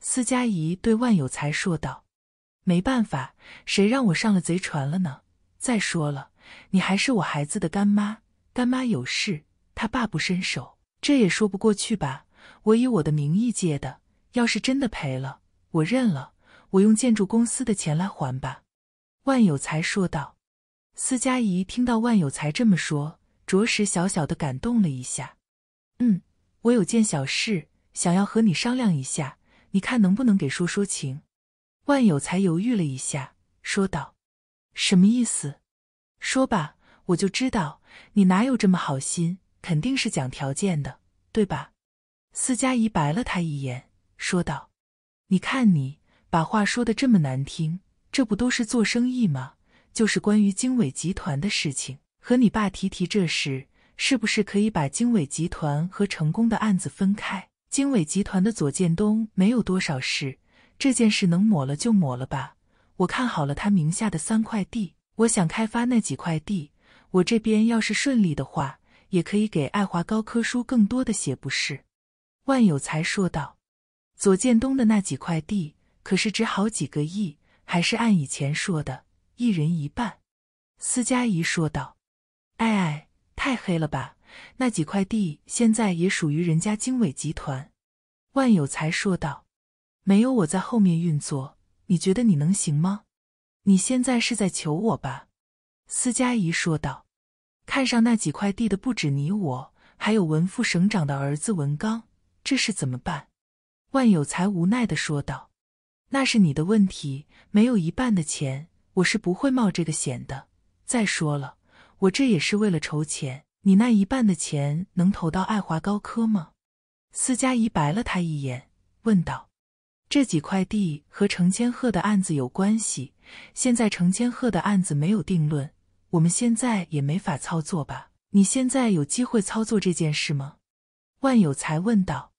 司佳怡对万有才说道。“没办法，谁让我上了贼船了呢？再说了，你还是我孩子的干妈，干妈有事，他爸不伸手，这也说不过去吧？我以我的名义借的，要是真的赔了，我认了，我用建筑公司的钱来还吧。”万有才说道。司佳怡听到万有才这么说，着实小小的感动了一下。嗯，我有件小事想要和你商量一下，你看能不能给说说情？万有才犹豫了一下，说道：“什么意思？说吧，我就知道你哪有这么好心，肯定是讲条件的，对吧？”司佳怡白了他一眼，说道：“你看你把话说的这么难听，这不都是做生意吗？”就是关于经纬集团的事情，和你爸提提这事，是不是可以把经纬集团和成功的案子分开？经纬集团的左建东没有多少事，这件事能抹了就抹了吧。我看好了他名下的三块地，我想开发那几块地。我这边要是顺利的话，也可以给爱华高科输更多的血，不是？万有才说道。左建东的那几块地可是值好几个亿，还是按以前说的。一人一半，司佳怡说道：“哎哎，太黑了吧？那几块地现在也属于人家经纬集团。”万有才说道：“没有我在后面运作，你觉得你能行吗？你现在是在求我吧？”司佳怡说道：“看上那几块地的不止你我，还有文副省长的儿子文刚。这事怎么办？”万有才无奈的说道：“那是你的问题，没有一半的钱。”我是不会冒这个险的。再说了，我这也是为了筹钱。你那一半的钱能投到爱华高科吗？司佳怡白了他一眼，问道：“这几块地和程千鹤的案子有关系。现在程千鹤的案子没有定论，我们现在也没法操作吧？你现在有机会操作这件事吗？”万有才问道：“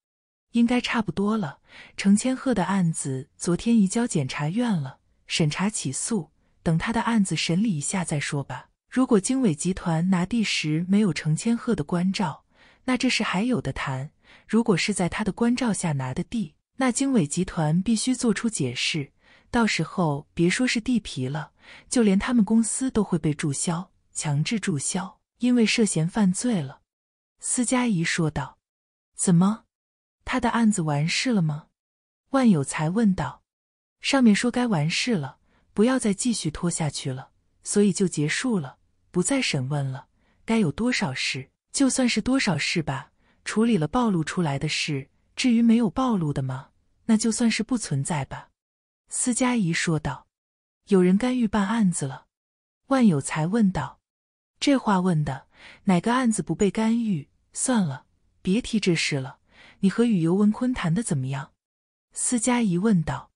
应该差不多了。程千鹤的案子昨天移交检察院了，审查起诉。”等他的案子审理一下再说吧。如果经纬集团拿地时没有程千鹤的关照，那这事还有的谈；如果是在他的关照下拿的地，那经纬集团必须做出解释。到时候别说是地皮了，就连他们公司都会被注销，强制注销，因为涉嫌犯罪了。”司佳怡说道。“怎么，他的案子完事了吗？”万有才问道。“上面说该完事了。”不要再继续拖下去了，所以就结束了，不再审问了。该有多少事，就算是多少事吧，处理了暴露出来的事。至于没有暴露的吗？那就算是不存在吧。司佳怡说道。有人干预办案子了？万有才问道。这话问的，哪个案子不被干预？算了，别提这事了。你和宇尤文坤谈的怎么样？司佳怡问道。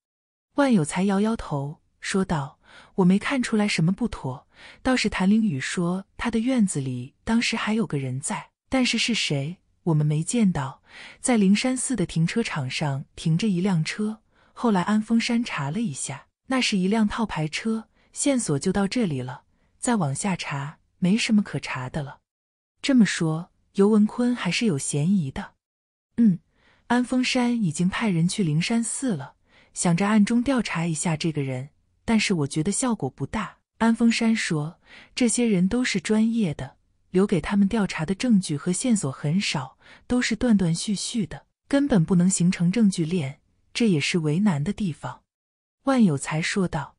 万有才摇摇头。说道：“我没看出来什么不妥，倒是谭凌宇说他的院子里当时还有个人在，但是是谁我们没见到。在灵山寺的停车场上停着一辆车，后来安峰山查了一下，那是一辆套牌车。线索就到这里了，再往下查没什么可查的了。这么说，尤文坤还是有嫌疑的。嗯，安峰山已经派人去灵山寺了，想着暗中调查一下这个人。”但是我觉得效果不大。安峰山说：“这些人都是专业的，留给他们调查的证据和线索很少，都是断断续续的，根本不能形成证据链，这也是为难的地方。”万有才说道：“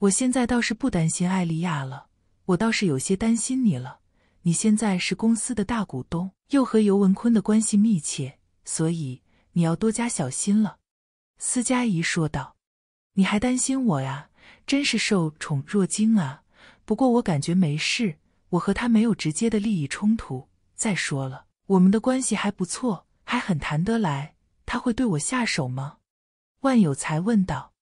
我现在倒是不担心艾丽亚了，我倒是有些担心你了。你现在是公司的大股东，又和尤文坤的关系密切，所以你要多加小心了。”司佳怡说道：“你还担心我呀？”真是受宠若惊啊！不过我感觉没事，我和他没有直接的利益冲突。再说了，我们的关系还不错，还很谈得来。他会对我下手吗？万有才问道。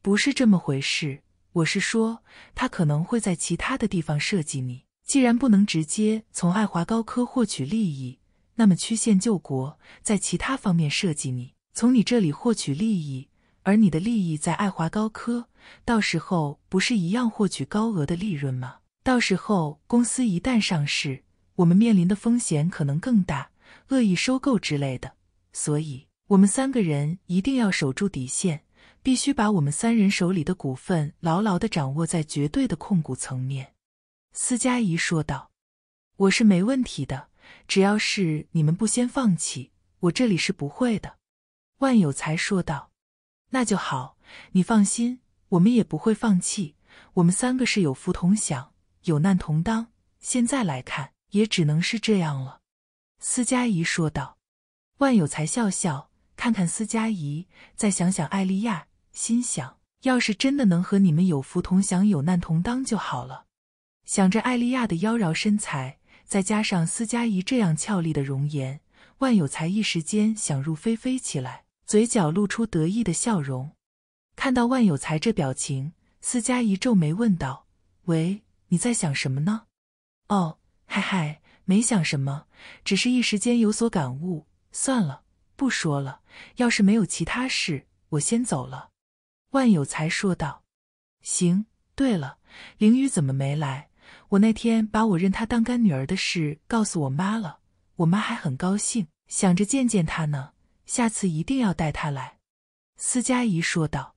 不是这么回事，我是说，他可能会在其他的地方设计你。既然不能直接从爱华高科获取利益，那么曲线救国，在其他方面设计你，从你这里获取利益。而你的利益在爱华高科，到时候不是一样获取高额的利润吗？到时候公司一旦上市，我们面临的风险可能更大，恶意收购之类的。所以，我们三个人一定要守住底线，必须把我们三人手里的股份牢牢地掌握在绝对的控股层面。”司佳怡说道，“我是没问题的，只要是你们不先放弃，我这里是不会的。”万有才说道。那就好，你放心，我们也不会放弃。我们三个是有福同享，有难同当。现在来看，也只能是这样了。”司佳怡说道。万有才笑笑，看看司佳怡，再想想艾丽亚，心想：要是真的能和你们有福同享、有难同当就好了。想着艾丽亚的妖娆身材，再加上司佳怡这样俏丽的容颜，万有才一时间想入非非起来。嘴角露出得意的笑容，看到万有才这表情，思佳怡皱眉问道：“喂，你在想什么呢？”“哦，嗨嗨，没想什么，只是一时间有所感悟。算了，不说了。要是没有其他事，我先走了。”万有才说道。“行。对了，凌雨怎么没来？我那天把我认她当干女儿的事告诉我妈了，我妈还很高兴，想着见见她呢。”下次一定要带他来，司佳怡说道。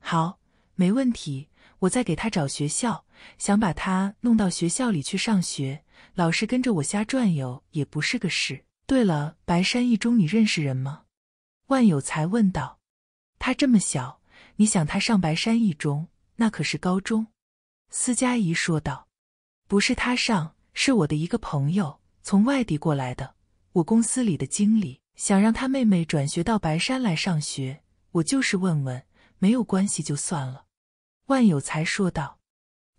好，没问题，我再给他找学校，想把他弄到学校里去上学。老是跟着我瞎转悠也不是个事。对了，白山一中你认识人吗？万有才问道。他这么小，你想他上白山一中？那可是高中。司佳怡说道。不是他上，是我的一个朋友，从外地过来的，我公司里的经理。想让他妹妹转学到白山来上学，我就是问问，没有关系就算了。”万有才说道，“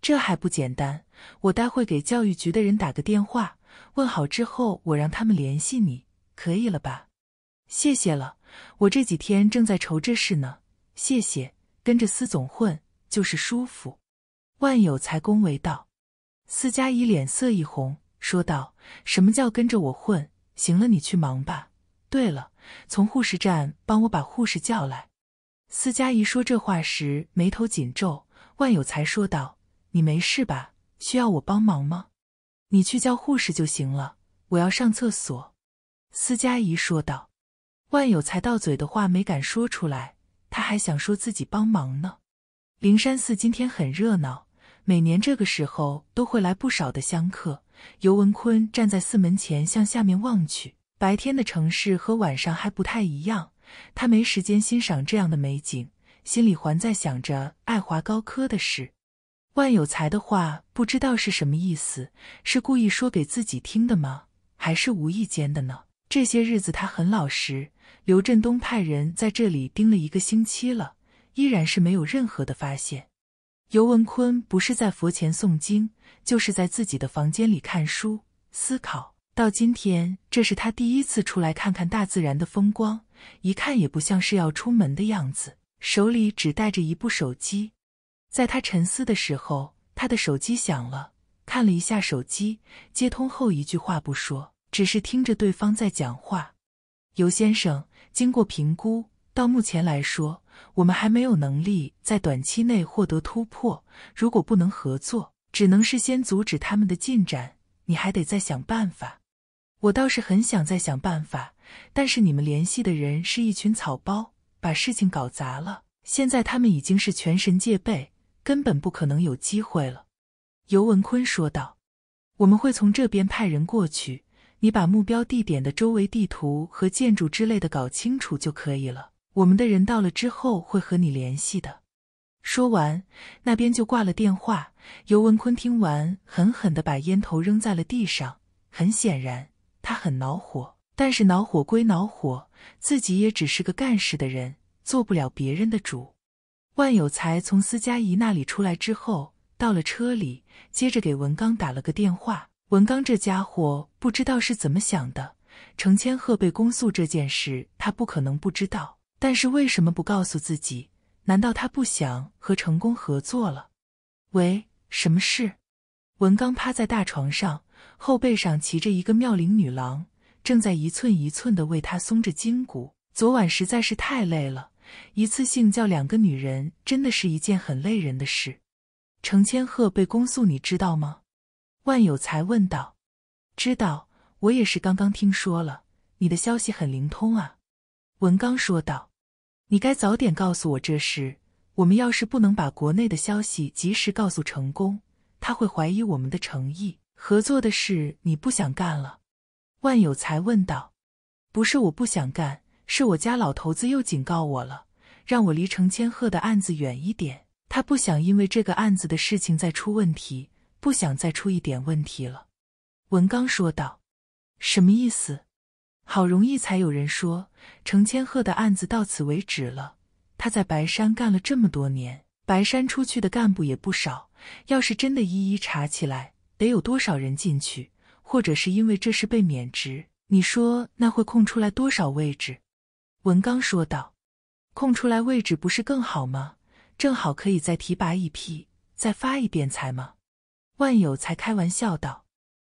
这还不简单，我待会给教育局的人打个电话，问好之后，我让他们联系你，可以了吧？谢谢了，我这几天正在愁这事呢。谢谢，跟着司总混就是舒服。”万有才恭维道。司佳怡脸色一红，说道：“什么叫跟着我混？行了，你去忙吧。”对了，从护士站帮我把护士叫来。”司佳怡说这话时，眉头紧皱。万有才说道：“你没事吧？需要我帮忙吗？”“你去叫护士就行了，我要上厕所。”司佳怡说道。万有才到嘴的话没敢说出来，他还想说自己帮忙呢。灵山寺今天很热闹，每年这个时候都会来不少的香客。尤文坤站在寺门前，向下面望去。白天的城市和晚上还不太一样，他没时间欣赏这样的美景，心里还在想着爱华高科的事。万有才的话不知道是什么意思，是故意说给自己听的吗？还是无意间的呢？这些日子他很老实，刘振东派人在这里盯了一个星期了，依然是没有任何的发现。尤文坤不是在佛前诵经，就是在自己的房间里看书思考。到今天，这是他第一次出来看看大自然的风光，一看也不像是要出门的样子，手里只带着一部手机。在他沉思的时候，他的手机响了，看了一下手机，接通后一句话不说，只是听着对方在讲话。尤先生，经过评估，到目前来说，我们还没有能力在短期内获得突破。如果不能合作，只能是先阻止他们的进展。你还得再想办法。我倒是很想再想办法，但是你们联系的人是一群草包，把事情搞砸了。现在他们已经是全神戒备，根本不可能有机会了。”尤文坤说道，“我们会从这边派人过去，你把目标地点的周围地图和建筑之类的搞清楚就可以了。我们的人到了之后会和你联系的。”说完，那边就挂了电话。尤文坤听完，狠狠地把烟头扔在了地上。很显然。他很恼火，但是恼火归恼火，自己也只是个干事的人，做不了别人的主。万有才从司佳怡那里出来之后，到了车里，接着给文刚打了个电话。文刚这家伙不知道是怎么想的，程千鹤被公诉这件事，他不可能不知道，但是为什么不告诉自己？难道他不想和成功合作了？喂，什么事？文刚趴在大床上。后背上骑着一个妙龄女郎，正在一寸一寸的为他松着筋骨。昨晚实在是太累了，一次性叫两个女人，真的是一件很累人的事。程千鹤被公诉，你知道吗？万有才问道。知道，我也是刚刚听说了。你的消息很灵通啊，文刚说道。你该早点告诉我这事。我们要是不能把国内的消息及时告诉成功，他会怀疑我们的诚意。合作的事你不想干了？万有才问道：“不是我不想干，是我家老头子又警告我了，让我离程千鹤的案子远一点。他不想因为这个案子的事情再出问题，不想再出一点问题了。”文刚说道：“什么意思？好容易才有人说程千鹤的案子到此为止了。他在白山干了这么多年，白山出去的干部也不少，要是真的一一查起来……”得有多少人进去？或者是因为这事被免职？你说那会空出来多少位置？文刚说道：“空出来位置不是更好吗？正好可以再提拔一批，再发一遍财吗？”万有才开玩笑道：“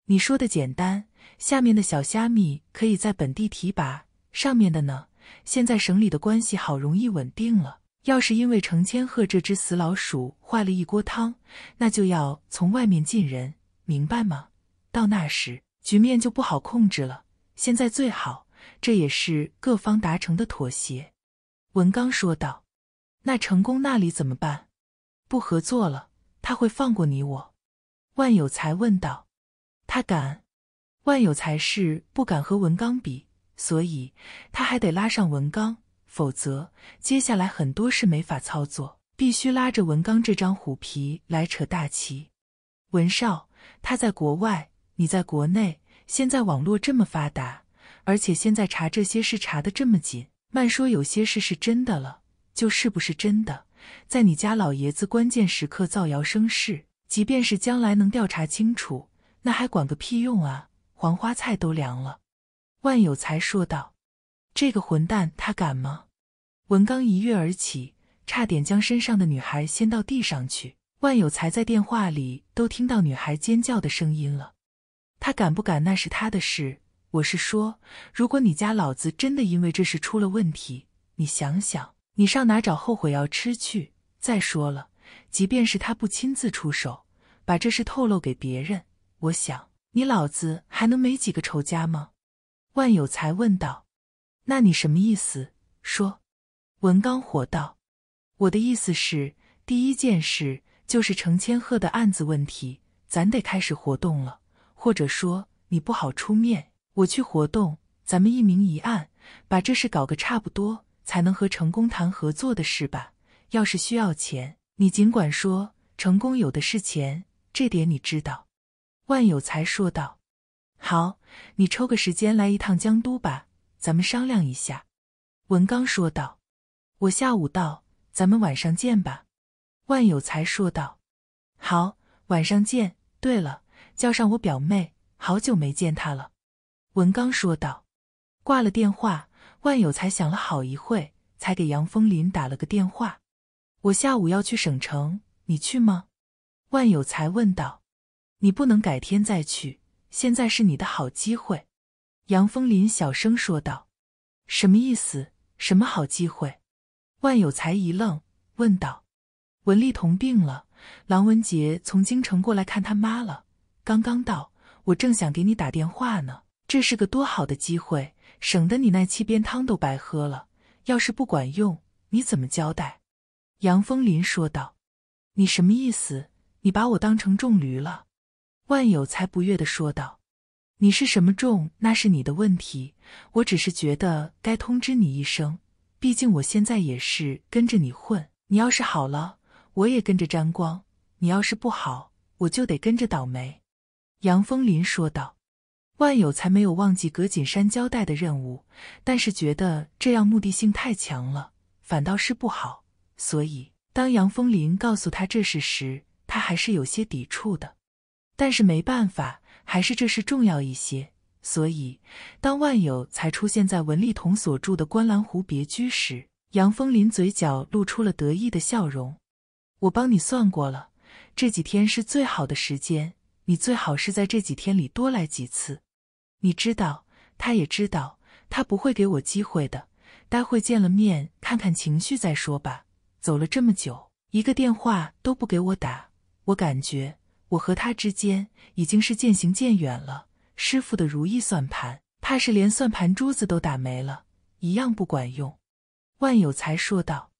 你说的简单，下面的小虾米可以在本地提拔，上面的呢？现在省里的关系好容易稳定了。要是因为程千鹤这只死老鼠坏了一锅汤，那就要从外面进人。”明白吗？到那时局面就不好控制了。现在最好，这也是各方达成的妥协。”文刚说道。“那成功那里怎么办？不合作了，他会放过你我？”万有才问道。“他敢？”万有才是不敢和文刚比，所以他还得拉上文刚，否则接下来很多事没法操作，必须拉着文刚这张虎皮来扯大旗。”文少。他在国外，你在国内。现在网络这么发达，而且现在查这些事查的这么紧，慢说有些事是真的了，就是不是真的，在你家老爷子关键时刻造谣生事，即便是将来能调查清楚，那还管个屁用啊！黄花菜都凉了。”万有才说道，“这个混蛋，他敢吗？”文刚一跃而起，差点将身上的女孩掀到地上去。万有才在电话里都听到女孩尖叫的声音了，他敢不敢那是他的事。我是说，如果你家老子真的因为这事出了问题，你想想，你上哪找后悔药吃去？再说了，即便是他不亲自出手，把这事透露给别人，我想你老子还能没几个仇家吗？万有才问道：“那你什么意思？”说，文刚火道：“我的意思是，第一件事。”就是程千鹤的案子问题，咱得开始活动了。或者说你不好出面，我去活动，咱们一明一暗，把这事搞个差不多，才能和成功谈合作的事吧。要是需要钱，你尽管说，成功有的是钱，这点你知道。”万有才说道。“好，你抽个时间来一趟江都吧，咱们商量一下。”文刚说道。“我下午到，咱们晚上见吧。”万有才说道：“好，晚上见。对了，叫上我表妹，好久没见她了。”文刚说道。挂了电话，万有才想了好一会，才给杨风林打了个电话：“我下午要去省城，你去吗？”万有才问道。“你不能改天再去，现在是你的好机会。”杨风林小声说道。“什么意思？什么好机会？”万有才一愣，问道。文丽彤病了，郎文杰从京城过来看他妈了，刚刚到，我正想给你打电话呢。这是个多好的机会，省得你那七边汤都白喝了。要是不管用，你怎么交代？杨风林说道。你什么意思？你把我当成重驴了？万有才不悦的说道。你是什么重，那是你的问题。我只是觉得该通知你一声，毕竟我现在也是跟着你混。你要是好了。我也跟着沾光，你要是不好，我就得跟着倒霉。”杨风林说道。万有才没有忘记葛锦山交代的任务，但是觉得这样目的性太强了，反倒是不好。所以，当杨风林告诉他这事时，他还是有些抵触的。但是没办法，还是这事重要一些。所以，当万有才出现在文丽彤所住的观澜湖别居时，杨风林嘴角露出了得意的笑容。我帮你算过了，这几天是最好的时间，你最好是在这几天里多来几次。你知道，他也知道，他不会给我机会的。待会见了面，看看情绪再说吧。走了这么久，一个电话都不给我打，我感觉我和他之间已经是渐行渐远了。师傅的如意算盘，怕是连算盘珠子都打没了，一样不管用。万有才说道。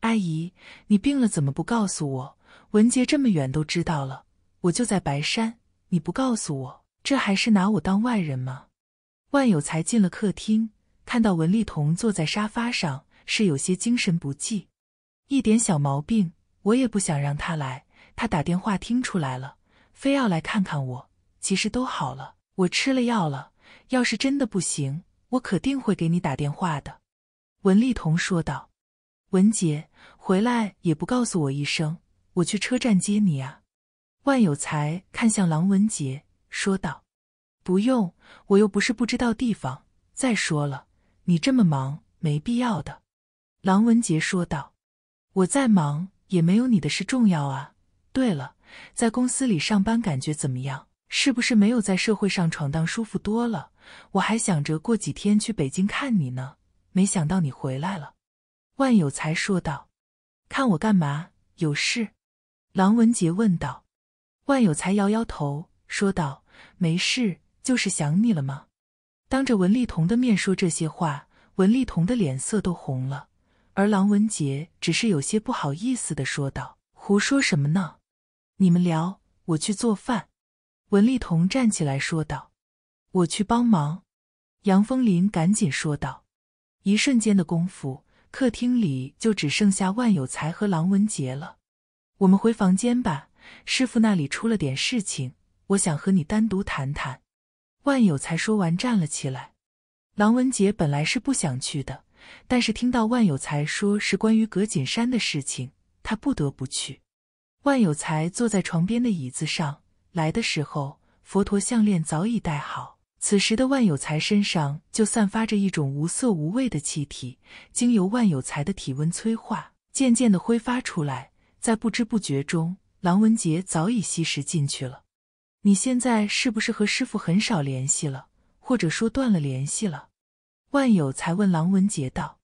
阿姨，你病了怎么不告诉我？文杰这么远都知道了，我就在白山，你不告诉我，这还是拿我当外人吗？万有才进了客厅，看到文丽彤坐在沙发上，是有些精神不济，一点小毛病，我也不想让他来，他打电话听出来了，非要来看看我。其实都好了，我吃了药了，要是真的不行，我肯定会给你打电话的。”文丽彤说道。文杰回来也不告诉我一声，我去车站接你啊！万有才看向郎文杰，说道：“不用，我又不是不知道地方。再说了，你这么忙，没必要的。”郎文杰说道：“我再忙也没有你的事重要啊。对了，在公司里上班感觉怎么样？是不是没有在社会上闯荡舒服多了？我还想着过几天去北京看你呢，没想到你回来了。”万有才说道：“看我干嘛？有事？”郎文杰问道。万有才摇摇头说道：“没事，就是想你了吗？”当着文丽彤的面说这些话，文丽彤的脸色都红了，而郎文杰只是有些不好意思的说道：“胡说什么呢？你们聊，我去做饭。”文丽彤站起来说道：“我去帮忙。”杨风林赶紧说道：“一瞬间的功夫。”客厅里就只剩下万有才和郎文杰了。我们回房间吧，师傅那里出了点事情，我想和你单独谈谈。万有才说完站了起来。郎文杰本来是不想去的，但是听到万有才说是关于葛锦山的事情，他不得不去。万有才坐在床边的椅子上，来的时候，佛陀项链早已戴好。此时的万有才身上就散发着一种无色无味的气体，经由万有才的体温催化，渐渐的挥发出来，在不知不觉中，郎文杰早已吸食进去了。你现在是不是和师傅很少联系了，或者说断了联系了？万有才问郎文杰道。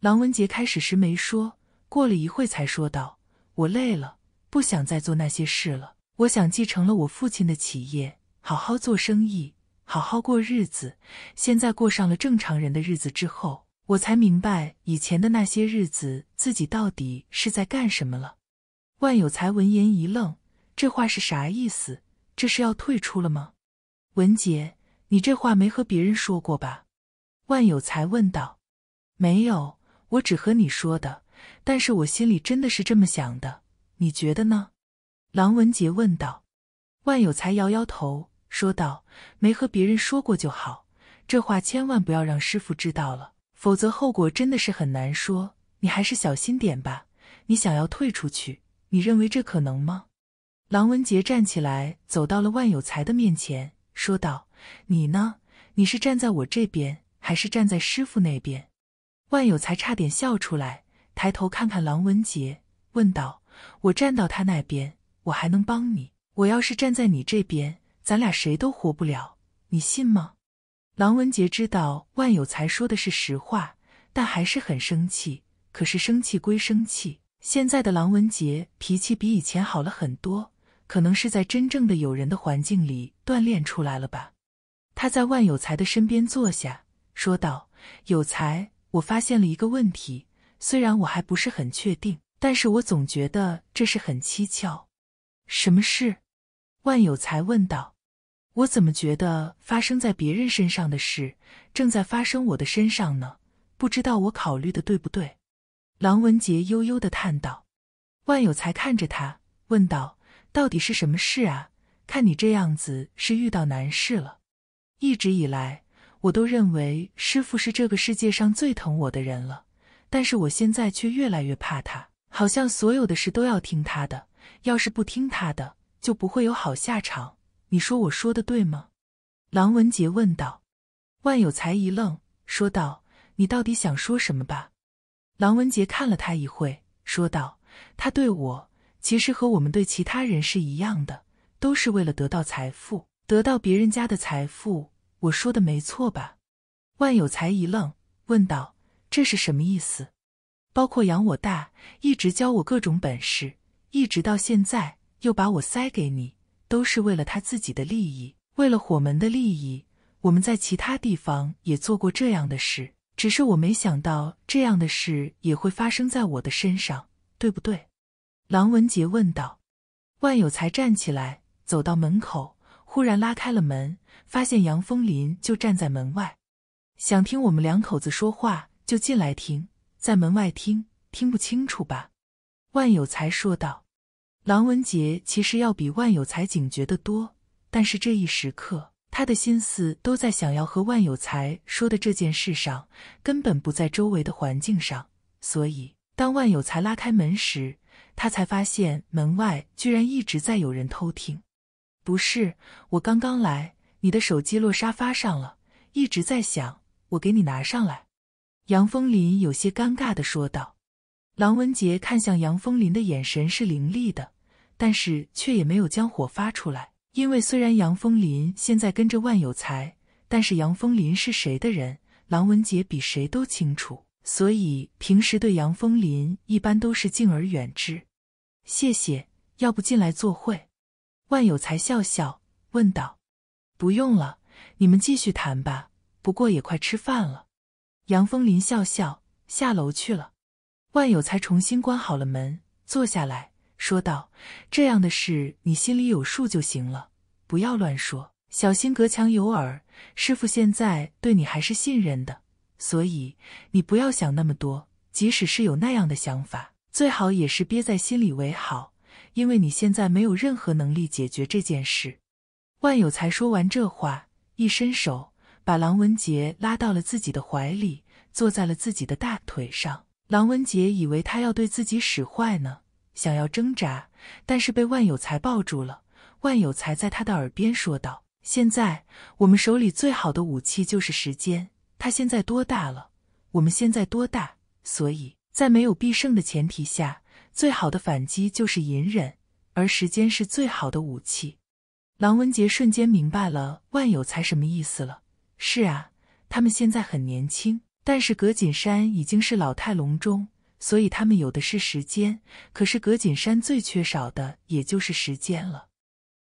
郎文杰开始时没说过，了一会才说道：“我累了，不想再做那些事了。我想继承了我父亲的企业，好好做生意。”好好过日子。现在过上了正常人的日子之后，我才明白以前的那些日子自己到底是在干什么了。万有才闻言一愣：“这话是啥意思？这是要退出了吗？”文杰，你这话没和别人说过吧？”万有才问道。“没有，我只和你说的。但是我心里真的是这么想的。你觉得呢？”郎文杰问道。万有才摇摇头。说道：“没和别人说过就好，这话千万不要让师傅知道了，否则后果真的是很难说。你还是小心点吧。你想要退出去，你认为这可能吗？”郎文杰站起来，走到了万有才的面前，说道：“你呢？你是站在我这边，还是站在师傅那边？”万有才差点笑出来，抬头看看郎文杰，问道：“我站到他那边，我还能帮你？我要是站在你这边？”咱俩谁都活不了，你信吗？郎文杰知道万有才说的是实话，但还是很生气。可是生气归生气，现在的郎文杰脾气比以前好了很多，可能是在真正的有人的环境里锻炼出来了吧。他在万有才的身边坐下，说道：“有才，我发现了一个问题，虽然我还不是很确定，但是我总觉得这事很蹊跷。什么事？”万有才问道：“我怎么觉得发生在别人身上的事，正在发生我的身上呢？不知道我考虑的对不对？”郎文杰悠悠的叹道。万有才看着他，问道：“到底是什么事啊？看你这样子，是遇到难事了？一直以来，我都认为师傅是这个世界上最疼我的人了，但是我现在却越来越怕他，好像所有的事都要听他的，要是不听他的……”就不会有好下场，你说我说的对吗？”郎文杰问道。万有才一愣，说道：“你到底想说什么吧？”郎文杰看了他一会，说道：“他对我其实和我们对其他人是一样的，都是为了得到财富，得到别人家的财富。我说的没错吧？”万有才一愣，问道：“这是什么意思？”包括养我大，一直教我各种本事，一直到现在。又把我塞给你，都是为了他自己的利益，为了火门的利益。我们在其他地方也做过这样的事，只是我没想到这样的事也会发生在我的身上，对不对？”郎文杰问道。万有才站起来，走到门口，忽然拉开了门，发现杨风林就站在门外。想听我们两口子说话，就进来听，在门外听听不清楚吧？”万有才说道。郎文杰其实要比万有才警觉得多，但是这一时刻，他的心思都在想要和万有才说的这件事上，根本不在周围的环境上。所以，当万有才拉开门时，他才发现门外居然一直在有人偷听。不是，我刚刚来，你的手机落沙发上了，一直在响，我给你拿上来。杨风林有些尴尬地说道。郎文杰看向杨风林的眼神是凌厉的，但是却也没有将火发出来。因为虽然杨风林现在跟着万有才，但是杨风林是谁的人，郎文杰比谁都清楚，所以平时对杨风林一般都是敬而远之。谢谢，要不进来坐会？万有才笑笑问道：“不用了，你们继续谈吧。不过也快吃饭了。”杨风林笑笑下楼去了。万有才重新关好了门，坐下来说道：“这样的事你心里有数就行了，不要乱说，小心隔墙有耳。师傅现在对你还是信任的，所以你不要想那么多。即使是有那样的想法，最好也是憋在心里为好，因为你现在没有任何能力解决这件事。”万有才说完这话，一伸手把郎文杰拉到了自己的怀里，坐在了自己的大腿上。郎文杰以为他要对自己使坏呢，想要挣扎，但是被万有才抱住了。万有才在他的耳边说道：“现在我们手里最好的武器就是时间。他现在多大了？我们现在多大？所以在没有必胜的前提下，最好的反击就是隐忍，而时间是最好的武器。”郎文杰瞬间明白了万有才什么意思了。是啊，他们现在很年轻。但是葛锦山已经是老态龙钟，所以他们有的是时间。可是葛锦山最缺少的也就是时间了。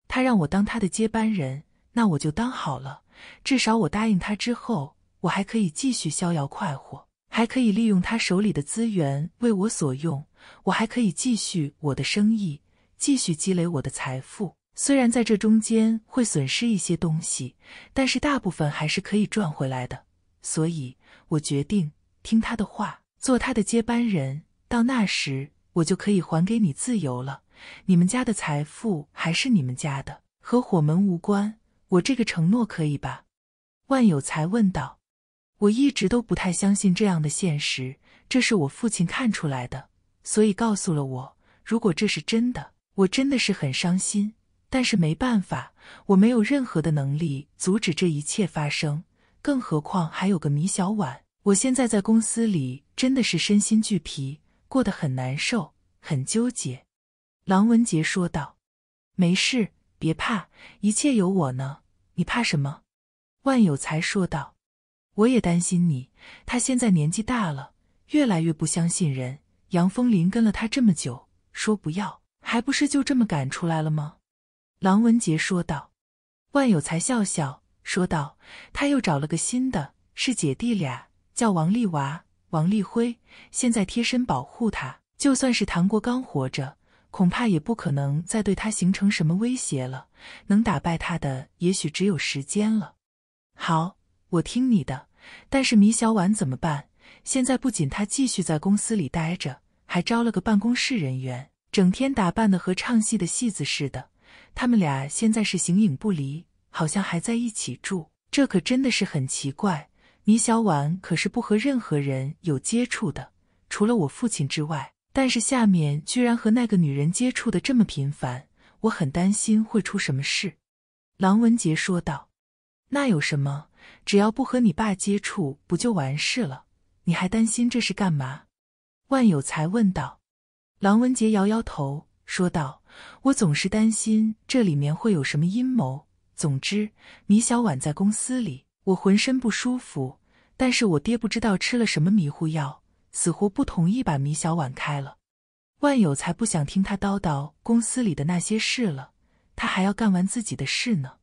他让我当他的接班人，那我就当好了。至少我答应他之后，我还可以继续逍遥快活，还可以利用他手里的资源为我所用。我还可以继续我的生意，继续积累我的财富。虽然在这中间会损失一些东西，但是大部分还是可以赚回来的。所以我决定听他的话，做他的接班人。到那时，我就可以还给你自由了。你们家的财富还是你们家的，和火门无关。我这个承诺可以吧？”万有才问道。“我一直都不太相信这样的现实，这是我父亲看出来的，所以告诉了我。如果这是真的，我真的是很伤心。但是没办法，我没有任何的能力阻止这一切发生。”更何况还有个米小婉，我现在在公司里真的是身心俱疲，过得很难受，很纠结。”郎文杰说道。“没事，别怕，一切有我呢。你怕什么？”万有才说道。“我也担心你。他现在年纪大了，越来越不相信人。杨风林跟了他这么久，说不要，还不是就这么赶出来了吗？”郎文杰说道。万有才笑笑。说道：“他又找了个新的，是姐弟俩，叫王立娃、王立辉，现在贴身保护他。就算是唐国刚活着，恐怕也不可能再对他形成什么威胁了。能打败他的，也许只有时间了。”好，我听你的。但是米小婉怎么办？现在不仅他继续在公司里待着，还招了个办公室人员，整天打扮的和唱戏的戏子似的。他们俩现在是形影不离。好像还在一起住，这可真的是很奇怪。米小婉可是不和任何人有接触的，除了我父亲之外。但是下面居然和那个女人接触的这么频繁，我很担心会出什么事。”郎文杰说道。“那有什么？只要不和你爸接触，不就完事了？你还担心这是干嘛？”万有才问道。郎文杰摇摇头说道：“我总是担心这里面会有什么阴谋。”总之，米小婉在公司里，我浑身不舒服，但是我爹不知道吃了什么迷糊药，死活不同意把米小婉开了。万有才不想听他叨叨公司里的那些事了，他还要干完自己的事呢。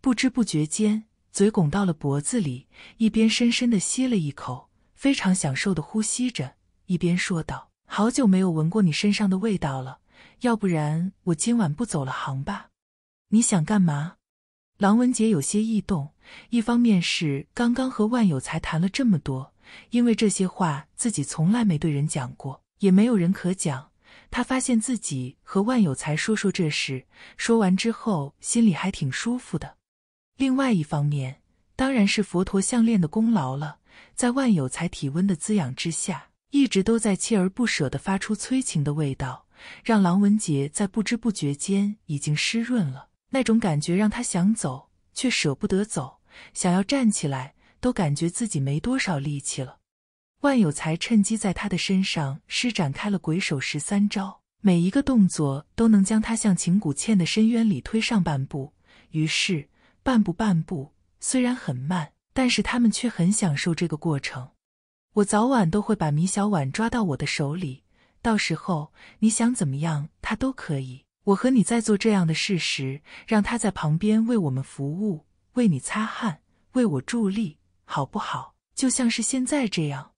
不知不觉间，嘴拱到了脖子里，一边深深的吸了一口，非常享受的呼吸着，一边说道：“好久没有闻过你身上的味道了，要不然我今晚不走了行吧？你想干嘛？”郎文杰有些异动，一方面是刚刚和万有才谈了这么多，因为这些话自己从来没对人讲过，也没有人可讲。他发现自己和万有才说说这事，说完之后心里还挺舒服的。另外一方面，当然是佛陀项链的功劳了，在万有才体温的滋养之下，一直都在锲而不舍的发出催情的味道，让郎文杰在不知不觉间已经湿润了。那种感觉让他想走，却舍不得走；想要站起来，都感觉自己没多少力气了。万有才趁机在他的身上施展开了鬼手十三招，每一个动作都能将他向情古倩的深渊里推上半步。于是，半步半步，虽然很慢，但是他们却很享受这个过程。我早晚都会把米小婉抓到我的手里，到时候你想怎么样，他都可以。我和你在做这样的事时，让他在旁边为我们服务，为你擦汗，为我助力，好不好？就像是现在这样。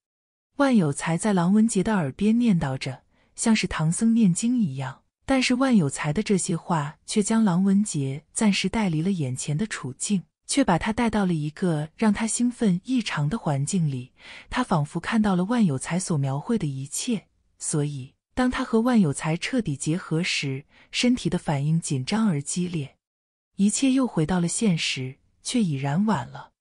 万有才在郎文杰的耳边念叨着，像是唐僧念经一样。但是万有才的这些话却将郎文杰暂时带离了眼前的处境，却把他带到了一个让他兴奋异常的环境里。他仿佛看到了万有才所描绘的一切，所以。当他和万有才彻底结合时，身体的反应紧张而激烈，一切又回到了现实，却已然晚了。